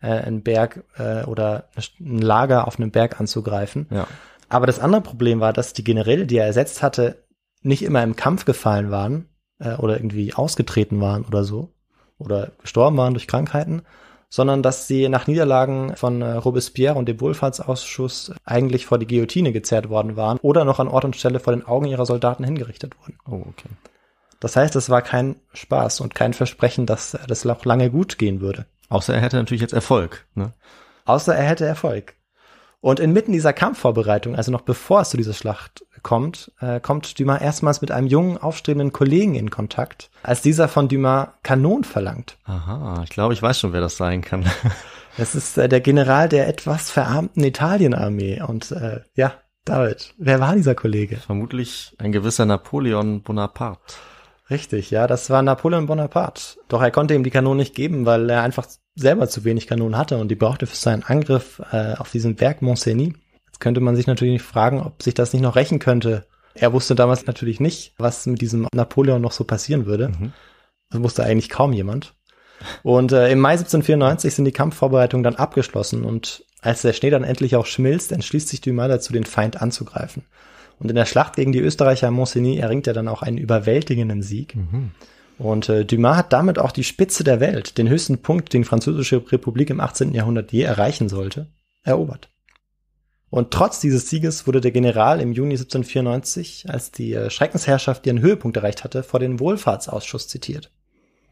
Speaker 1: äh, einen Berg äh, oder ein Lager auf einem Berg anzugreifen. Ja. Aber das andere Problem war, dass die Generäle, die er ersetzt hatte, nicht immer im Kampf gefallen waren äh, oder irgendwie ausgetreten waren oder so oder gestorben waren durch Krankheiten, sondern dass sie nach Niederlagen von äh, Robespierre und dem Wohlfahrtsausschuss eigentlich vor die Guillotine gezerrt worden waren oder noch an Ort und Stelle vor den Augen ihrer Soldaten hingerichtet wurden. Oh, okay. Das heißt, es war kein Spaß und kein Versprechen, dass das noch lange gut gehen würde. Außer er hätte natürlich jetzt Erfolg. Ne? Außer er hätte Erfolg. Und inmitten dieser Kampfvorbereitung, also noch bevor es zu dieser Schlacht kommt, äh, kommt Dumas erstmals mit einem jungen, aufstrebenden Kollegen in Kontakt, als dieser von Dumas Kanon verlangt.
Speaker 2: Aha, ich glaube, ich weiß schon, wer das sein kann.
Speaker 1: Es ist äh, der General der etwas verarmten Italienarmee. Und äh, ja, David, wer war dieser Kollege? Vermutlich ein gewisser Napoleon Bonaparte. Richtig, ja, das war Napoleon Bonaparte. Doch er konnte ihm die Kanonen nicht geben, weil er einfach selber zu wenig Kanonen hatte und die brauchte für seinen Angriff äh, auf diesen Berg Montseny. Jetzt könnte man sich natürlich fragen, ob sich das nicht noch rächen könnte. Er wusste damals natürlich nicht, was mit diesem Napoleon noch so passieren würde. Mhm. Das wusste eigentlich kaum jemand. Und äh, im Mai 1794 sind die Kampfvorbereitungen dann abgeschlossen und als der Schnee dann endlich auch schmilzt, entschließt sich Dumas dazu, den Feind anzugreifen. Und in der Schlacht gegen die Österreicher Monsigny erringt er dann auch einen überwältigenden Sieg. Mhm. Und äh, Dumas hat damit auch die Spitze der Welt, den höchsten Punkt, den Französische Republik im 18. Jahrhundert je erreichen sollte, erobert. Und trotz dieses Sieges wurde der General im Juni 1794, als die äh, Schreckensherrschaft ihren Höhepunkt erreicht hatte, vor den Wohlfahrtsausschuss zitiert.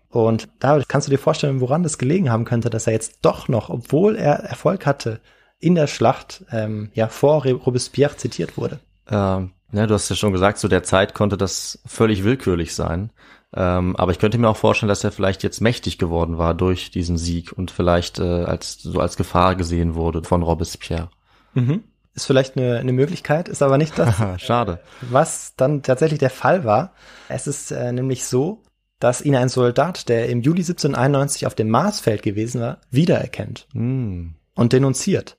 Speaker 1: Und da kannst du dir vorstellen, woran das gelegen haben könnte, dass er jetzt doch noch, obwohl er Erfolg hatte, in der Schlacht ähm, ja vor Robespierre zitiert wurde.
Speaker 2: Ähm, ja, ne, du hast ja schon gesagt, zu der Zeit konnte das völlig willkürlich sein. Ähm, aber ich könnte mir auch vorstellen, dass er vielleicht jetzt mächtig geworden war durch diesen Sieg und vielleicht äh, als so als Gefahr gesehen wurde von Robespierre.
Speaker 1: Mhm. Ist vielleicht eine, eine Möglichkeit, ist aber nicht das, Schade. was dann tatsächlich der Fall war. Es ist äh, nämlich so, dass ihn ein Soldat, der im Juli 1791 auf dem Marsfeld gewesen war, wiedererkennt mhm. und denunziert.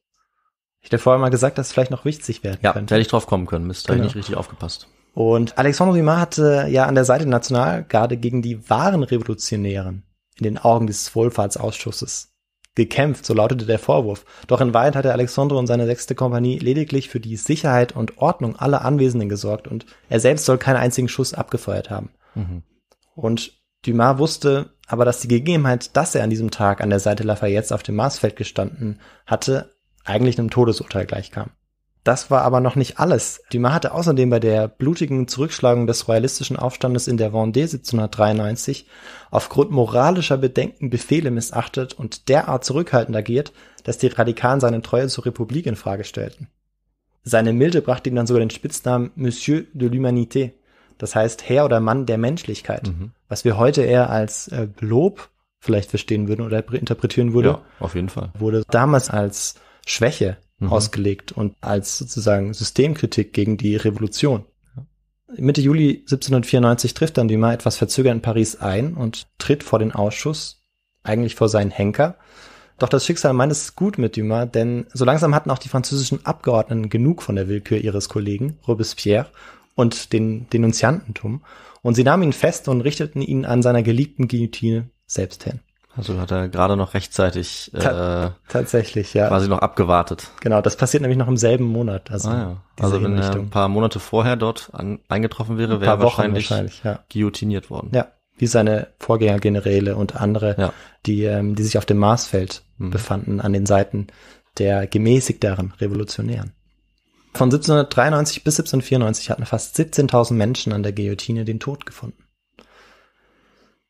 Speaker 1: Ich hätte vorher mal gesagt, dass es vielleicht noch wichtig werden ja, könnte. Ja, hätte ich drauf kommen können, müsste genau. nicht richtig aufgepasst. Und Alexandre Dumas hatte ja an der Seite der Nationalgarde gegen die wahren Revolutionären in den Augen des Wohlfahrtsausschusses gekämpft, so lautete der Vorwurf. Doch in Wahrheit hatte Alexandre und seine sechste Kompanie lediglich für die Sicherheit und Ordnung aller Anwesenden gesorgt und er selbst soll keinen einzigen Schuss abgefeuert haben. Mhm. Und Dumas wusste aber, dass die Gegebenheit, dass er an diesem Tag an der Seite Lafayette auf dem Marsfeld gestanden hatte, eigentlich einem Todesurteil gleichkam. Das war aber noch nicht alles. Dumas hatte außerdem bei der blutigen Zurückschlagung des royalistischen Aufstandes in der Vendée 1793 aufgrund moralischer Bedenken Befehle missachtet und derart zurückhaltend agiert, dass die Radikalen seine Treue zur Republik in Frage stellten. Seine Milde brachte ihm dann sogar den Spitznamen Monsieur de l'Humanité, das heißt Herr oder Mann der Menschlichkeit, mhm. was wir heute eher als äh, Lob vielleicht verstehen würden oder interpretieren würde. Ja, auf jeden Fall. Wurde damals als Schwäche mhm. ausgelegt und als sozusagen Systemkritik gegen die Revolution. Mitte Juli 1794 trifft dann Dumas etwas verzögert in Paris ein und tritt vor den Ausschuss, eigentlich vor seinen Henker. Doch das Schicksal meint es gut mit Dumas, denn so langsam hatten auch die französischen Abgeordneten genug von der Willkür ihres Kollegen Robespierre und den Denunziantentum und sie nahmen ihn fest und richteten ihn an seiner geliebten Guillotine selbst hin.
Speaker 2: Also hat er gerade noch rechtzeitig Ta äh, tatsächlich, ja. quasi noch abgewartet.
Speaker 1: Genau, das passiert nämlich noch im selben Monat. Also, ah, ja. also wenn er ein
Speaker 2: paar Monate vorher dort an, eingetroffen wäre, wäre er wahrscheinlich, wahrscheinlich ja.
Speaker 1: guillotiniert worden. Ja, wie seine Vorgängergeneräle und andere, ja. die, ähm, die sich auf dem Marsfeld mhm. befanden, an den Seiten der gemäßigteren Revolutionären. Von 1793 bis 1794 hatten fast 17.000 Menschen an der Guillotine den Tod gefunden.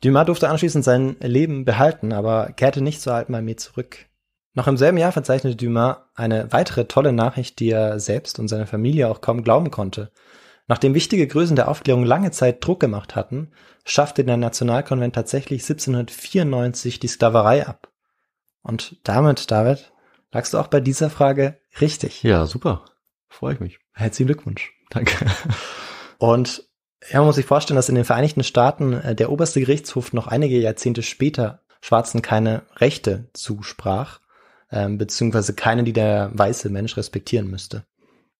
Speaker 1: Dumas durfte anschließend sein Leben behalten, aber kehrte nicht zur alten Armee zurück. Noch im selben Jahr verzeichnete Dumas eine weitere tolle Nachricht, die er selbst und seine Familie auch kaum glauben konnte. Nachdem wichtige Größen der Aufklärung lange Zeit Druck gemacht hatten, schaffte der Nationalkonvent tatsächlich 1794 die Sklaverei ab. Und damit, David, lagst du auch bei dieser Frage richtig. Ja, super. Freue ich mich. Herzlichen Glückwunsch. Danke. Und ja, man muss sich vorstellen, dass in den Vereinigten Staaten äh, der oberste Gerichtshof noch einige Jahrzehnte später Schwarzen keine Rechte zusprach, äh, beziehungsweise keine, die der weiße Mensch respektieren müsste.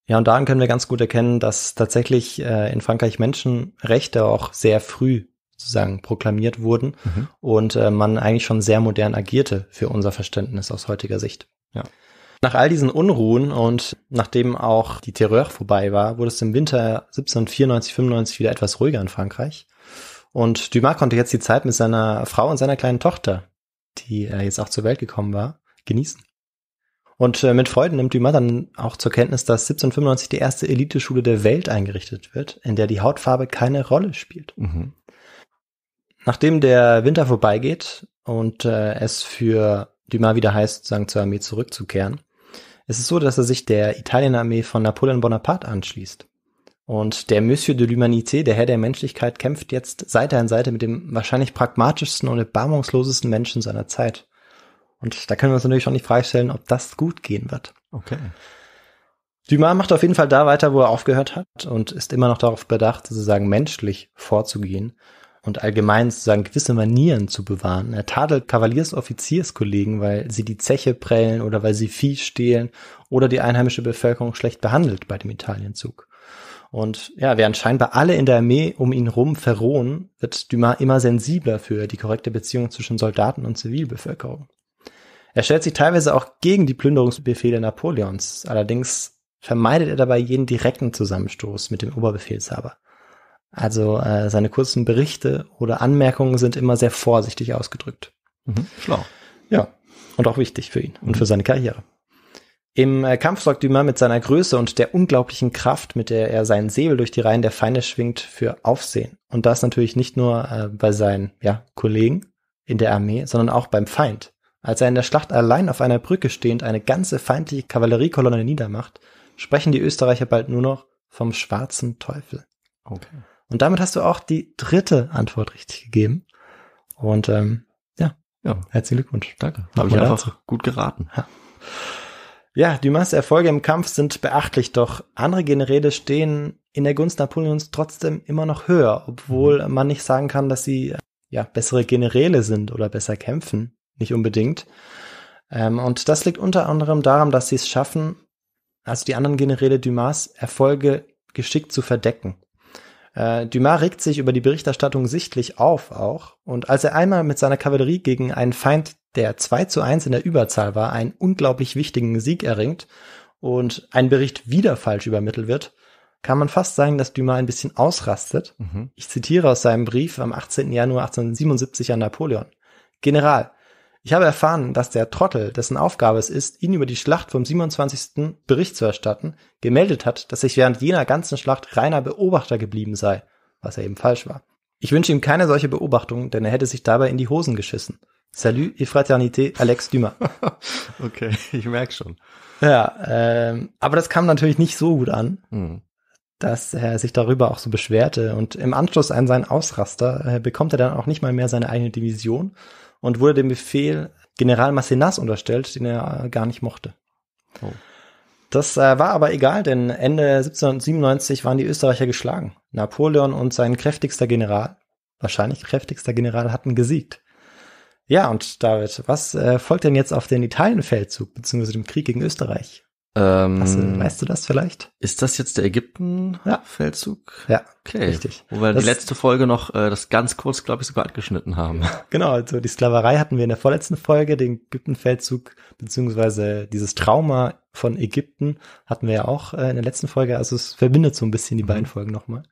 Speaker 1: Ja, und daran können wir ganz gut erkennen, dass tatsächlich äh, in Frankreich Menschenrechte auch sehr früh sozusagen proklamiert wurden mhm. und äh, man eigentlich schon sehr modern agierte für unser Verständnis aus heutiger Sicht. Ja. Nach all diesen Unruhen und nachdem auch die Terreur vorbei war, wurde es im Winter 1794, 95 wieder etwas ruhiger in Frankreich. Und Dumas konnte jetzt die Zeit mit seiner Frau und seiner kleinen Tochter, die jetzt auch zur Welt gekommen war, genießen. Und äh, mit Freuden nimmt Dumas dann auch zur Kenntnis, dass 1795 die erste Eliteschule der Welt eingerichtet wird, in der die Hautfarbe keine Rolle spielt. Mhm. Nachdem der Winter vorbeigeht und äh, es für Dumas wieder heißt, sozusagen zur Armee zurückzukehren, es ist so, dass er sich der Italienarmee von Napoleon Bonaparte anschließt. Und der Monsieur de l'Humanité, der Herr der Menschlichkeit, kämpft jetzt Seite an Seite mit dem wahrscheinlich pragmatischsten und erbarmungslosesten Menschen seiner Zeit. Und da können wir uns natürlich auch nicht freistellen, ob das gut gehen wird. Okay. Dumas macht auf jeden Fall da weiter, wo er aufgehört hat und ist immer noch darauf bedacht, sozusagen menschlich vorzugehen und allgemein sozusagen gewisse Manieren zu bewahren. Er tadelt Kavaliersoffizierskollegen, weil sie die Zeche prellen oder weil sie Vieh stehlen oder die einheimische Bevölkerung schlecht behandelt bei dem Italienzug. Und ja, während scheinbar alle in der Armee um ihn rum verrohen, wird Dumas immer sensibler für die korrekte Beziehung zwischen Soldaten und Zivilbevölkerung. Er stellt sich teilweise auch gegen die Plünderungsbefehle Napoleons, allerdings vermeidet er dabei jeden direkten Zusammenstoß mit dem Oberbefehlshaber. Also äh, seine kurzen Berichte oder Anmerkungen sind immer sehr vorsichtig ausgedrückt. Mhm. Schlau. Ja, und auch wichtig für ihn mhm. und für seine Karriere. Im äh, Kampf sorgt Dumas mit seiner Größe und der unglaublichen Kraft, mit der er seinen Säbel durch die Reihen der Feinde schwingt, für Aufsehen. Und das natürlich nicht nur äh, bei seinen ja, Kollegen in der Armee, sondern auch beim Feind. Als er in der Schlacht allein auf einer Brücke stehend eine ganze feindliche Kavalleriekolonne niedermacht, sprechen die Österreicher bald nur noch vom schwarzen Teufel. Okay. Und damit hast du auch die dritte Antwort richtig gegeben. Und ähm, ja, ja. herzlichen Glückwunsch. Danke. Habe ich einfach gut geraten. Ja. ja, Dumas Erfolge im Kampf sind beachtlich, doch andere Generäle stehen in der Gunst Napoleons trotzdem immer noch höher, obwohl mhm. man nicht sagen kann, dass sie ja bessere Generäle sind oder besser kämpfen. Nicht unbedingt. Ähm, und das liegt unter anderem daran, dass sie es schaffen, also die anderen Generäle Dumas Erfolge geschickt zu verdecken. Äh, Dumas regt sich über die Berichterstattung sichtlich auf auch. Und als er einmal mit seiner Kavallerie gegen einen Feind, der 2 zu 1 in der Überzahl war, einen unglaublich wichtigen Sieg erringt und ein Bericht wieder falsch übermittelt wird, kann man fast sagen, dass Dumas ein bisschen ausrastet. Mhm. Ich zitiere aus seinem Brief am 18. Januar 1877 an Napoleon. General, ich habe erfahren, dass der Trottel, dessen Aufgabe es ist, ihn über die Schlacht vom 27. Bericht zu erstatten, gemeldet hat, dass ich während jener ganzen Schlacht reiner Beobachter geblieben sei, was er eben falsch war. Ich wünsche ihm keine solche Beobachtung, denn er hätte sich dabei in die Hosen geschissen. Salut et fraternité, Alex Dümer.
Speaker 2: okay, ich merke schon.
Speaker 1: Ja, ähm, aber das kam natürlich nicht so gut an, mhm. dass er sich darüber auch so beschwerte. Und im Anschluss an seinen Ausraster äh, bekommt er dann auch nicht mal mehr seine eigene Division, und wurde dem Befehl General Massenas unterstellt, den er äh, gar nicht mochte. Oh. Das äh, war aber egal, denn Ende 1797 waren die Österreicher geschlagen. Napoleon und sein kräftigster General, wahrscheinlich kräftigster General, hatten gesiegt. Ja, und David, was äh, folgt denn jetzt auf den Italienfeldzug bzw. dem Krieg gegen Österreich?
Speaker 2: Ähm, du, weißt du das vielleicht? Ist das jetzt der
Speaker 1: Ägypten-Feldzug? Ja. ja.
Speaker 2: Okay. Richtig. Wo wir das die letzte Folge noch äh, das ganz kurz, glaube ich, sogar angeschnitten haben.
Speaker 1: Genau, also die Sklaverei hatten wir in der vorletzten Folge, den Ägypten-Feldzug, beziehungsweise dieses Trauma von Ägypten hatten wir ja auch äh, in der letzten Folge. Also es verbindet so ein bisschen die mhm. beiden Folgen nochmal.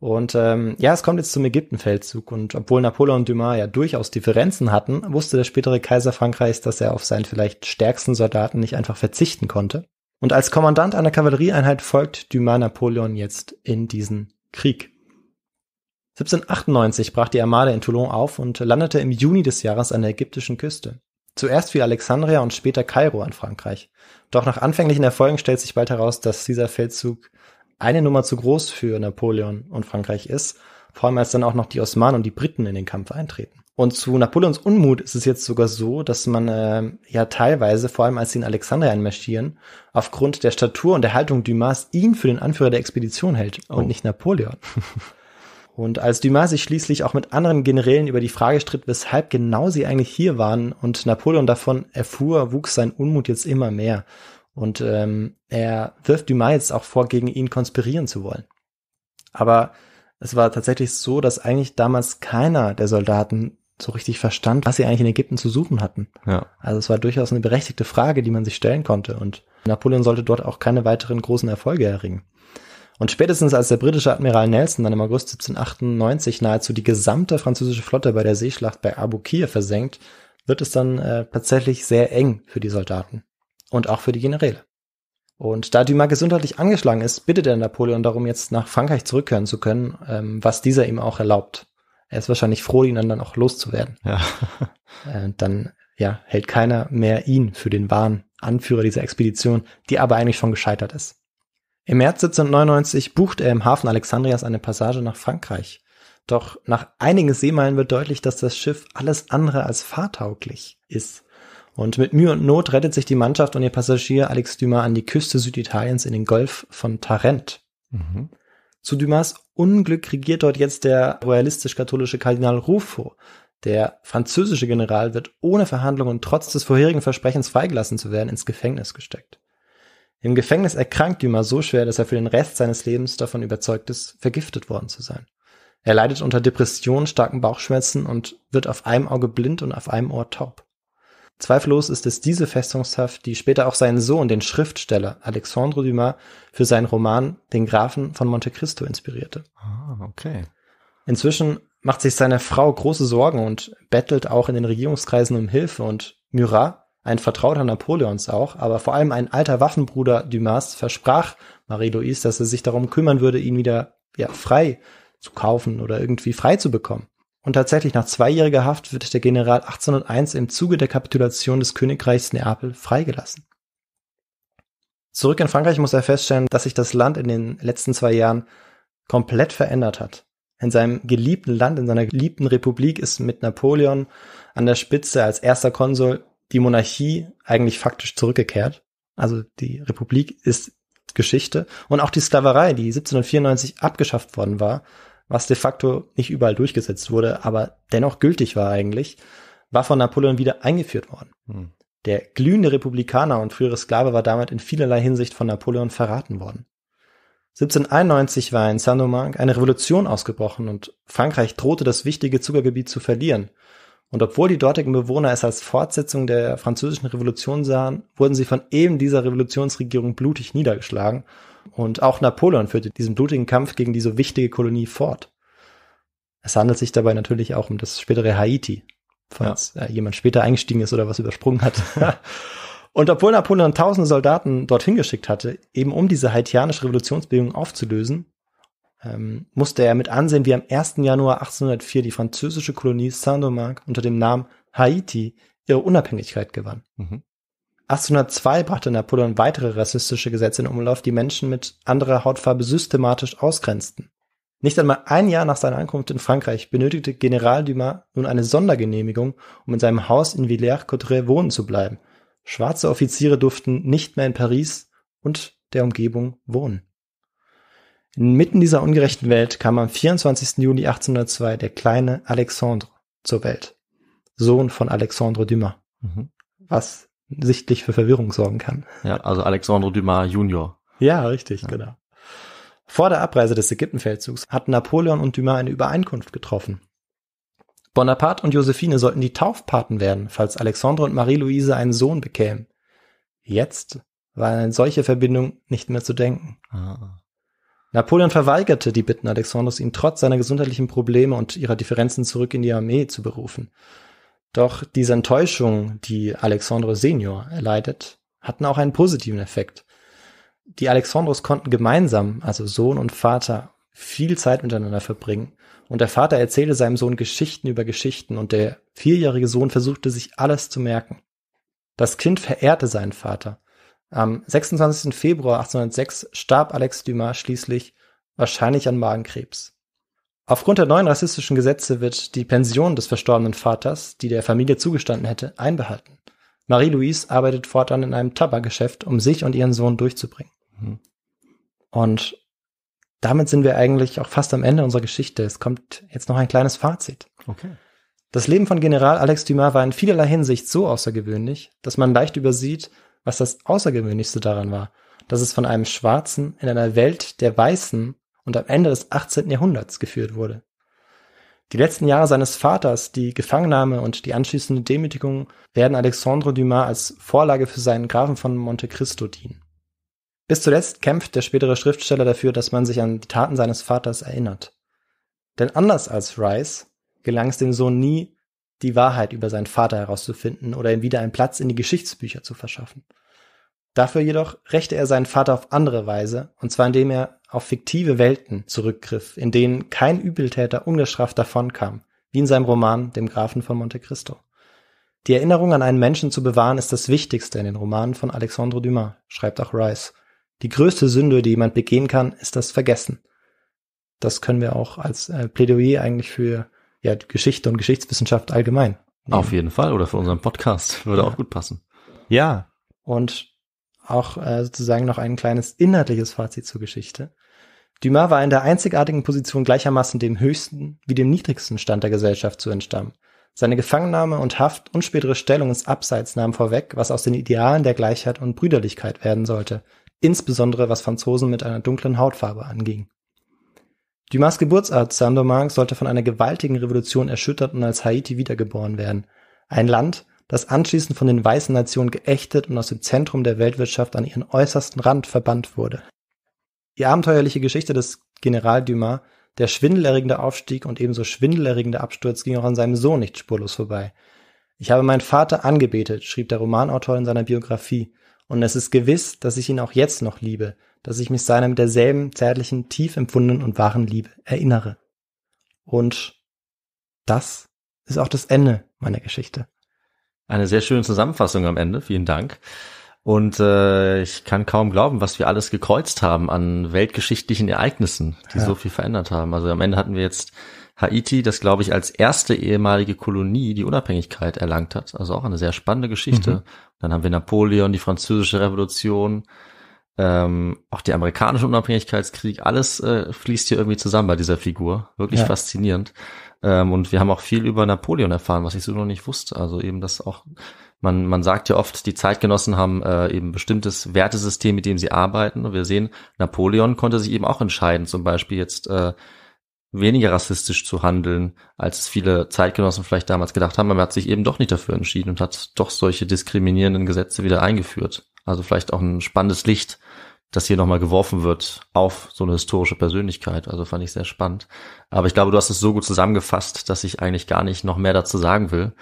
Speaker 1: Und ähm, ja, es kommt jetzt zum Ägyptenfeldzug. Und obwohl Napoleon und Dumas ja durchaus Differenzen hatten, wusste der spätere Kaiser Frankreichs, dass er auf seinen vielleicht stärksten Soldaten nicht einfach verzichten konnte. Und als Kommandant einer Kavallerieeinheit folgt Dumas Napoleon jetzt in diesen Krieg. 1798 brach die Armada in Toulon auf und landete im Juni des Jahres an der ägyptischen Küste. Zuerst fiel Alexandria und später Kairo an Frankreich. Doch nach anfänglichen Erfolgen stellt sich bald heraus, dass dieser Feldzug eine Nummer zu groß für Napoleon und Frankreich ist, vor allem als dann auch noch die Osmanen und die Briten in den Kampf eintreten. Und zu Napoleons Unmut ist es jetzt sogar so, dass man äh, ja teilweise, vor allem als sie in Alexandria einmarschieren, aufgrund der Statur und der Haltung Dumas ihn für den Anführer der Expedition hält oh. und nicht Napoleon. und als Dumas sich schließlich auch mit anderen Generälen über die Frage stritt, weshalb genau sie eigentlich hier waren und Napoleon davon erfuhr, wuchs sein Unmut jetzt immer mehr. Und ähm, er wirft Dumas jetzt auch vor, gegen ihn konspirieren zu wollen. Aber es war tatsächlich so, dass eigentlich damals keiner der Soldaten so richtig verstand, was sie eigentlich in Ägypten zu suchen hatten. Ja. Also es war durchaus eine berechtigte Frage, die man sich stellen konnte. Und Napoleon sollte dort auch keine weiteren großen Erfolge erringen. Und spätestens als der britische Admiral Nelson dann im August 1798 nahezu die gesamte französische Flotte bei der Seeschlacht bei Aboukir versenkt, wird es dann äh, tatsächlich sehr eng für die Soldaten und auch für die Generäle. Und da Dumas gesundheitlich angeschlagen ist, bittet er Napoleon darum, jetzt nach Frankreich zurückkehren zu können, ähm, was dieser ihm auch erlaubt er ist wahrscheinlich froh, ihn dann auch loszuwerden. Ja. Äh, dann ja, hält keiner mehr ihn für den wahren Anführer dieser Expedition, die aber eigentlich schon gescheitert ist. Im März 1799 bucht er im Hafen Alexandrias eine Passage nach Frankreich. Doch nach einigen Seemeilen wird deutlich, dass das Schiff alles andere als fahrtauglich ist. Und mit Mühe und Not rettet sich die Mannschaft und ihr Passagier Alex Dumas an die Küste Süditaliens in den Golf von Tarent. Mhm. Zu Dumas Unglück regiert dort jetzt der royalistisch-katholische Kardinal Ruffo. Der französische General wird ohne Verhandlungen und trotz des vorherigen Versprechens freigelassen zu werden ins Gefängnis gesteckt. Im Gefängnis erkrankt Dumas so schwer, dass er für den Rest seines Lebens davon überzeugt ist, vergiftet worden zu sein. Er leidet unter Depressionen, starken Bauchschmerzen und wird auf einem Auge blind und auf einem Ohr taub. Zweifellos ist es diese Festungshaft, die später auch seinen Sohn, den Schriftsteller Alexandre Dumas, für seinen Roman Den Grafen von Monte Cristo inspirierte. Ah, okay. Inzwischen macht sich seine Frau große Sorgen und bettelt auch in den Regierungskreisen um Hilfe und Murat, ein Vertrauter Napoleons auch, aber vor allem ein alter Waffenbruder Dumas versprach Marie-Louise, dass er sich darum kümmern würde, ihn wieder ja, frei zu kaufen oder irgendwie frei zu bekommen. Und tatsächlich nach zweijähriger Haft wird der General 1801 im Zuge der Kapitulation des Königreichs Neapel freigelassen. Zurück in Frankreich muss er feststellen, dass sich das Land in den letzten zwei Jahren komplett verändert hat. In seinem geliebten Land, in seiner geliebten Republik ist mit Napoleon an der Spitze als erster Konsul die Monarchie eigentlich faktisch zurückgekehrt. Also die Republik ist Geschichte und auch die Sklaverei, die 1794 abgeschafft worden war, was de facto nicht überall durchgesetzt wurde, aber dennoch gültig war eigentlich, war von Napoleon wieder eingeführt worden. Hm. Der glühende Republikaner und frühere Sklave war damit in vielerlei Hinsicht von Napoleon verraten worden. 1791 war in Saint-Domingue eine Revolution ausgebrochen und Frankreich drohte das wichtige Zuckergebiet zu verlieren. Und obwohl die dortigen Bewohner es als Fortsetzung der französischen Revolution sahen, wurden sie von eben dieser Revolutionsregierung blutig niedergeschlagen und auch Napoleon führte diesen blutigen Kampf gegen diese wichtige Kolonie fort. Es handelt sich dabei natürlich auch um das spätere Haiti, falls ja. Äh, jemand später eingestiegen ist oder was übersprungen hat. Und obwohl Napoleon tausende Soldaten dorthin geschickt hatte, eben um diese haitianische Revolutionsbewegung aufzulösen, ähm, musste er mit ansehen, wie am 1. Januar 1804 die französische Kolonie Saint-Domingue unter dem Namen Haiti ihre Unabhängigkeit gewann. Mhm. 1802 brachte Napoleon weitere rassistische Gesetze in Umlauf, die Menschen mit anderer Hautfarbe systematisch ausgrenzten. Nicht einmal ein Jahr nach seiner Ankunft in Frankreich benötigte General Dumas nun eine Sondergenehmigung, um in seinem Haus in Villers-Cotterêts wohnen zu bleiben. Schwarze Offiziere durften nicht mehr in Paris und der Umgebung wohnen. Inmitten dieser ungerechten Welt kam am 24. Juli 1802 der kleine Alexandre zur Welt. Sohn von Alexandre Dumas. Mhm. Was sichtlich für Verwirrung sorgen kann.
Speaker 2: Ja, also Alexandre Dumas Junior.
Speaker 1: Ja, richtig, ja. genau. Vor der Abreise des Ägyptenfeldzugs hatten Napoleon und Dumas eine Übereinkunft getroffen. Bonaparte und Josephine sollten die Taufpaten werden, falls Alexandre und Marie-Louise einen Sohn bekämen. Jetzt war eine solche Verbindung nicht mehr zu denken. Ah. Napoleon verweigerte die Bitten Alexandres, ihn trotz seiner gesundheitlichen Probleme und ihrer Differenzen zurück in die Armee zu berufen. Doch diese Enttäuschung, die Alexandre Senior erleidet, hatten auch einen positiven Effekt. Die Alexandros konnten gemeinsam, also Sohn und Vater, viel Zeit miteinander verbringen. Und der Vater erzählte seinem Sohn Geschichten über Geschichten und der vierjährige Sohn versuchte sich alles zu merken. Das Kind verehrte seinen Vater. Am 26. Februar 1806 starb Alex Dumas schließlich wahrscheinlich an Magenkrebs. Aufgrund der neuen rassistischen Gesetze wird die Pension des verstorbenen Vaters, die der Familie zugestanden hätte, einbehalten. Marie-Louise arbeitet fortan in einem Tabakgeschäft, um sich und ihren Sohn durchzubringen. Mhm. Und damit sind wir eigentlich auch fast am Ende unserer Geschichte. Es kommt jetzt noch ein kleines Fazit. Okay. Das Leben von General Alex Dumas war in vielerlei Hinsicht so außergewöhnlich, dass man leicht übersieht, was das Außergewöhnlichste daran war, dass es von einem Schwarzen in einer Welt der Weißen und am Ende des 18. Jahrhunderts geführt wurde. Die letzten Jahre seines Vaters, die Gefangennahme und die anschließende Demütigung werden Alexandre Dumas als Vorlage für seinen Grafen von Monte Cristo dienen. Bis zuletzt kämpft der spätere Schriftsteller dafür, dass man sich an die Taten seines Vaters erinnert. Denn anders als Rice gelang es dem Sohn nie, die Wahrheit über seinen Vater herauszufinden oder ihm wieder einen Platz in die Geschichtsbücher zu verschaffen. Dafür jedoch rächte er seinen Vater auf andere Weise, und zwar indem er auf fiktive Welten zurückgriff, in denen kein Übeltäter ungestraft davonkam, wie in seinem Roman Dem Grafen von Monte Cristo. Die Erinnerung an einen Menschen zu bewahren ist das Wichtigste in den Romanen von Alexandre Dumas, schreibt auch Rice. Die größte Sünde, die jemand begehen kann, ist das Vergessen. Das können wir auch als äh, Plädoyer eigentlich für ja, Geschichte und Geschichtswissenschaft allgemein. Nehmen. Auf jeden Fall oder für unseren Podcast würde ja. auch gut passen. Ja, und auch äh, sozusagen noch ein kleines inhaltliches Fazit zur Geschichte. Dumas war in der einzigartigen Position gleichermaßen dem höchsten wie dem niedrigsten Stand der Gesellschaft zu entstammen. Seine Gefangennahme und Haft und spätere Stellung ins Abseits nahmen vorweg, was aus den Idealen der Gleichheit und Brüderlichkeit werden sollte, insbesondere was Franzosen mit einer dunklen Hautfarbe anging. Dumas Geburtsort Saint-Domingue sollte von einer gewaltigen Revolution erschüttert und als Haiti wiedergeboren werden. Ein Land, das anschließend von den weißen Nationen geächtet und aus dem Zentrum der Weltwirtschaft an ihren äußersten Rand verbannt wurde. Die abenteuerliche Geschichte des General Dumas, der schwindelerregende Aufstieg und ebenso schwindelerregende Absturz ging auch an seinem Sohn nicht spurlos vorbei. Ich habe meinen Vater angebetet, schrieb der Romanautor in seiner Biografie, und es ist gewiss, dass ich ihn auch jetzt noch liebe, dass ich mich seiner mit derselben zärtlichen, tief empfundenen und wahren Liebe erinnere. Und das ist auch das Ende meiner Geschichte.
Speaker 2: Eine sehr schöne Zusammenfassung am Ende, vielen Dank. Und äh, ich kann kaum glauben, was wir alles gekreuzt haben an weltgeschichtlichen Ereignissen, die ja. so viel verändert haben. Also am Ende hatten wir jetzt Haiti, das glaube ich als erste ehemalige Kolonie die Unabhängigkeit erlangt hat. Also auch eine sehr spannende Geschichte. Mhm. Dann haben wir Napoleon, die französische Revolution, ähm, auch der amerikanische Unabhängigkeitskrieg. Alles äh, fließt hier irgendwie zusammen bei dieser Figur. Wirklich ja. faszinierend. Ähm, und wir haben auch viel über Napoleon erfahren, was ich so noch nicht wusste. Also eben, das auch man, man sagt ja oft, die Zeitgenossen haben äh, eben bestimmtes Wertesystem, mit dem sie arbeiten. Und wir sehen, Napoleon konnte sich eben auch entscheiden, zum Beispiel jetzt äh, weniger rassistisch zu handeln, als es viele Zeitgenossen vielleicht damals gedacht haben. Aber er hat sich eben doch nicht dafür entschieden und hat doch solche diskriminierenden Gesetze wieder eingeführt. Also vielleicht auch ein spannendes Licht, das hier nochmal geworfen wird auf so eine historische Persönlichkeit. Also fand ich sehr spannend. Aber ich glaube, du hast es so gut zusammengefasst, dass ich eigentlich gar nicht noch mehr dazu sagen will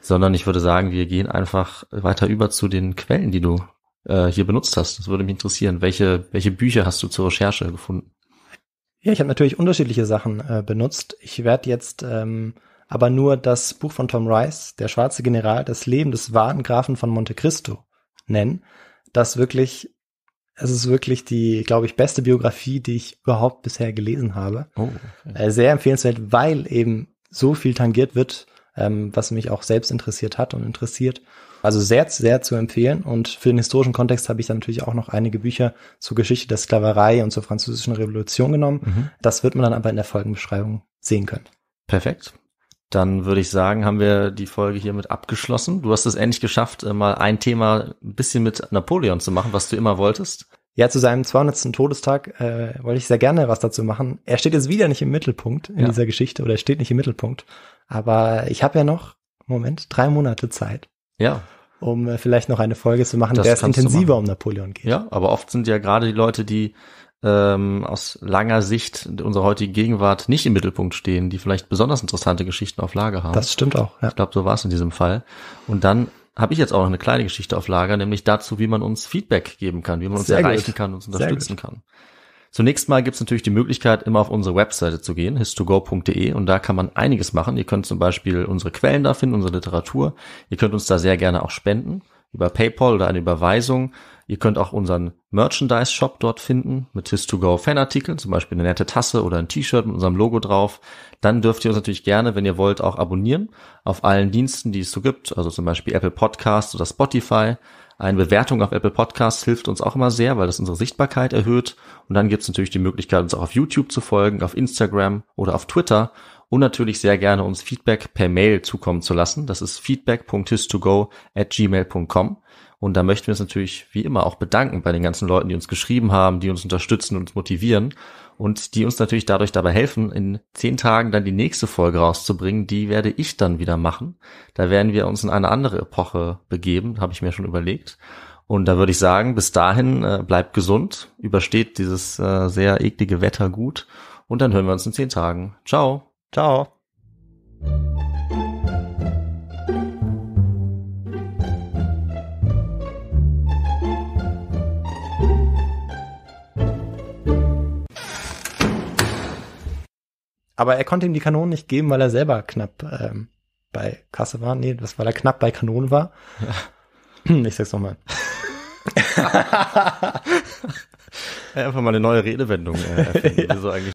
Speaker 2: sondern ich würde sagen, wir gehen einfach weiter über zu den Quellen, die du äh, hier benutzt hast. Das würde mich interessieren. Welche, welche Bücher hast du zur Recherche gefunden?
Speaker 1: Ja, ich habe natürlich unterschiedliche Sachen äh, benutzt. Ich werde jetzt ähm, aber nur das Buch von Tom Rice, Der schwarze General, das Leben des wahren Grafen von Monte Cristo nennen. Das wirklich, es ist wirklich die, glaube ich, beste Biografie, die ich überhaupt bisher gelesen habe. Oh, okay. Äh, sehr empfehlenswert, weil eben so viel tangiert wird, ähm, was mich auch selbst interessiert hat und interessiert. Also sehr, sehr zu empfehlen. Und für den historischen Kontext habe ich dann natürlich auch noch einige Bücher zur Geschichte der Sklaverei und zur französischen Revolution genommen. Mhm. Das wird man dann aber in der Folgenbeschreibung sehen können.
Speaker 2: Perfekt. Dann würde ich sagen, haben wir die Folge hiermit abgeschlossen. Du hast es endlich geschafft, äh, mal ein Thema ein bisschen mit Napoleon zu machen, was du immer wolltest.
Speaker 1: Ja, zu seinem 200. Todestag äh, wollte ich sehr gerne was dazu machen. Er steht jetzt wieder nicht im Mittelpunkt in ja. dieser Geschichte oder er steht nicht im Mittelpunkt. Aber ich habe ja noch, Moment, drei Monate Zeit. Ja. Um äh, vielleicht noch eine Folge zu machen, das der es intensiver um Napoleon
Speaker 2: geht. Ja, aber oft sind ja gerade die Leute, die ähm, aus langer Sicht unserer heutigen Gegenwart nicht im Mittelpunkt stehen, die vielleicht besonders interessante Geschichten auf Lage haben. Das stimmt auch. Ja. Ich glaube, so war es in diesem Fall. Und dann habe ich jetzt auch noch eine kleine Geschichte auf Lager, nämlich dazu, wie man uns Feedback geben kann, wie man uns Sehr erreichen gut. kann, uns unterstützen kann. Zunächst mal gibt's natürlich die Möglichkeit, immer auf unsere Webseite zu gehen, histogo.de, und da kann man einiges machen. Ihr könnt zum Beispiel unsere Quellen da finden, unsere Literatur. Ihr könnt uns da sehr gerne auch spenden, über PayPal oder eine Überweisung. Ihr könnt auch unseren Merchandise-Shop dort finden mit His2Go-Fanartikeln, zum Beispiel eine nette Tasse oder ein T-Shirt mit unserem Logo drauf. Dann dürft ihr uns natürlich gerne, wenn ihr wollt, auch abonnieren auf allen Diensten, die es so gibt, also zum Beispiel Apple Podcasts oder Spotify. Eine Bewertung auf Apple Podcasts hilft uns auch immer sehr, weil das unsere Sichtbarkeit erhöht. Und dann gibt es natürlich die Möglichkeit, uns auch auf YouTube zu folgen, auf Instagram oder auf Twitter und natürlich sehr gerne uns Feedback per Mail zukommen zu lassen. Das ist feedback.his2go at gmail.com. Und da möchten wir uns natürlich wie immer auch bedanken bei den ganzen Leuten, die uns geschrieben haben, die uns unterstützen und uns motivieren und die uns natürlich dadurch dabei helfen, in zehn Tagen dann die nächste Folge rauszubringen. Die werde ich dann wieder machen. Da werden wir uns in eine andere Epoche begeben, habe ich mir schon überlegt. Und da würde ich sagen, bis dahin äh, bleibt gesund, übersteht dieses äh, sehr eklige Wetter gut und dann hören wir uns in zehn Tagen. Ciao. Ciao.
Speaker 1: Aber er konnte ihm die Kanonen nicht geben, weil er selber knapp ähm, bei Kasse war. Nee, das, weil er knapp bei Kanonen war. Ja. Ich sag's nochmal.
Speaker 2: Einfach mal eine neue Redewendung äh, erfinden. ja. so eigentlich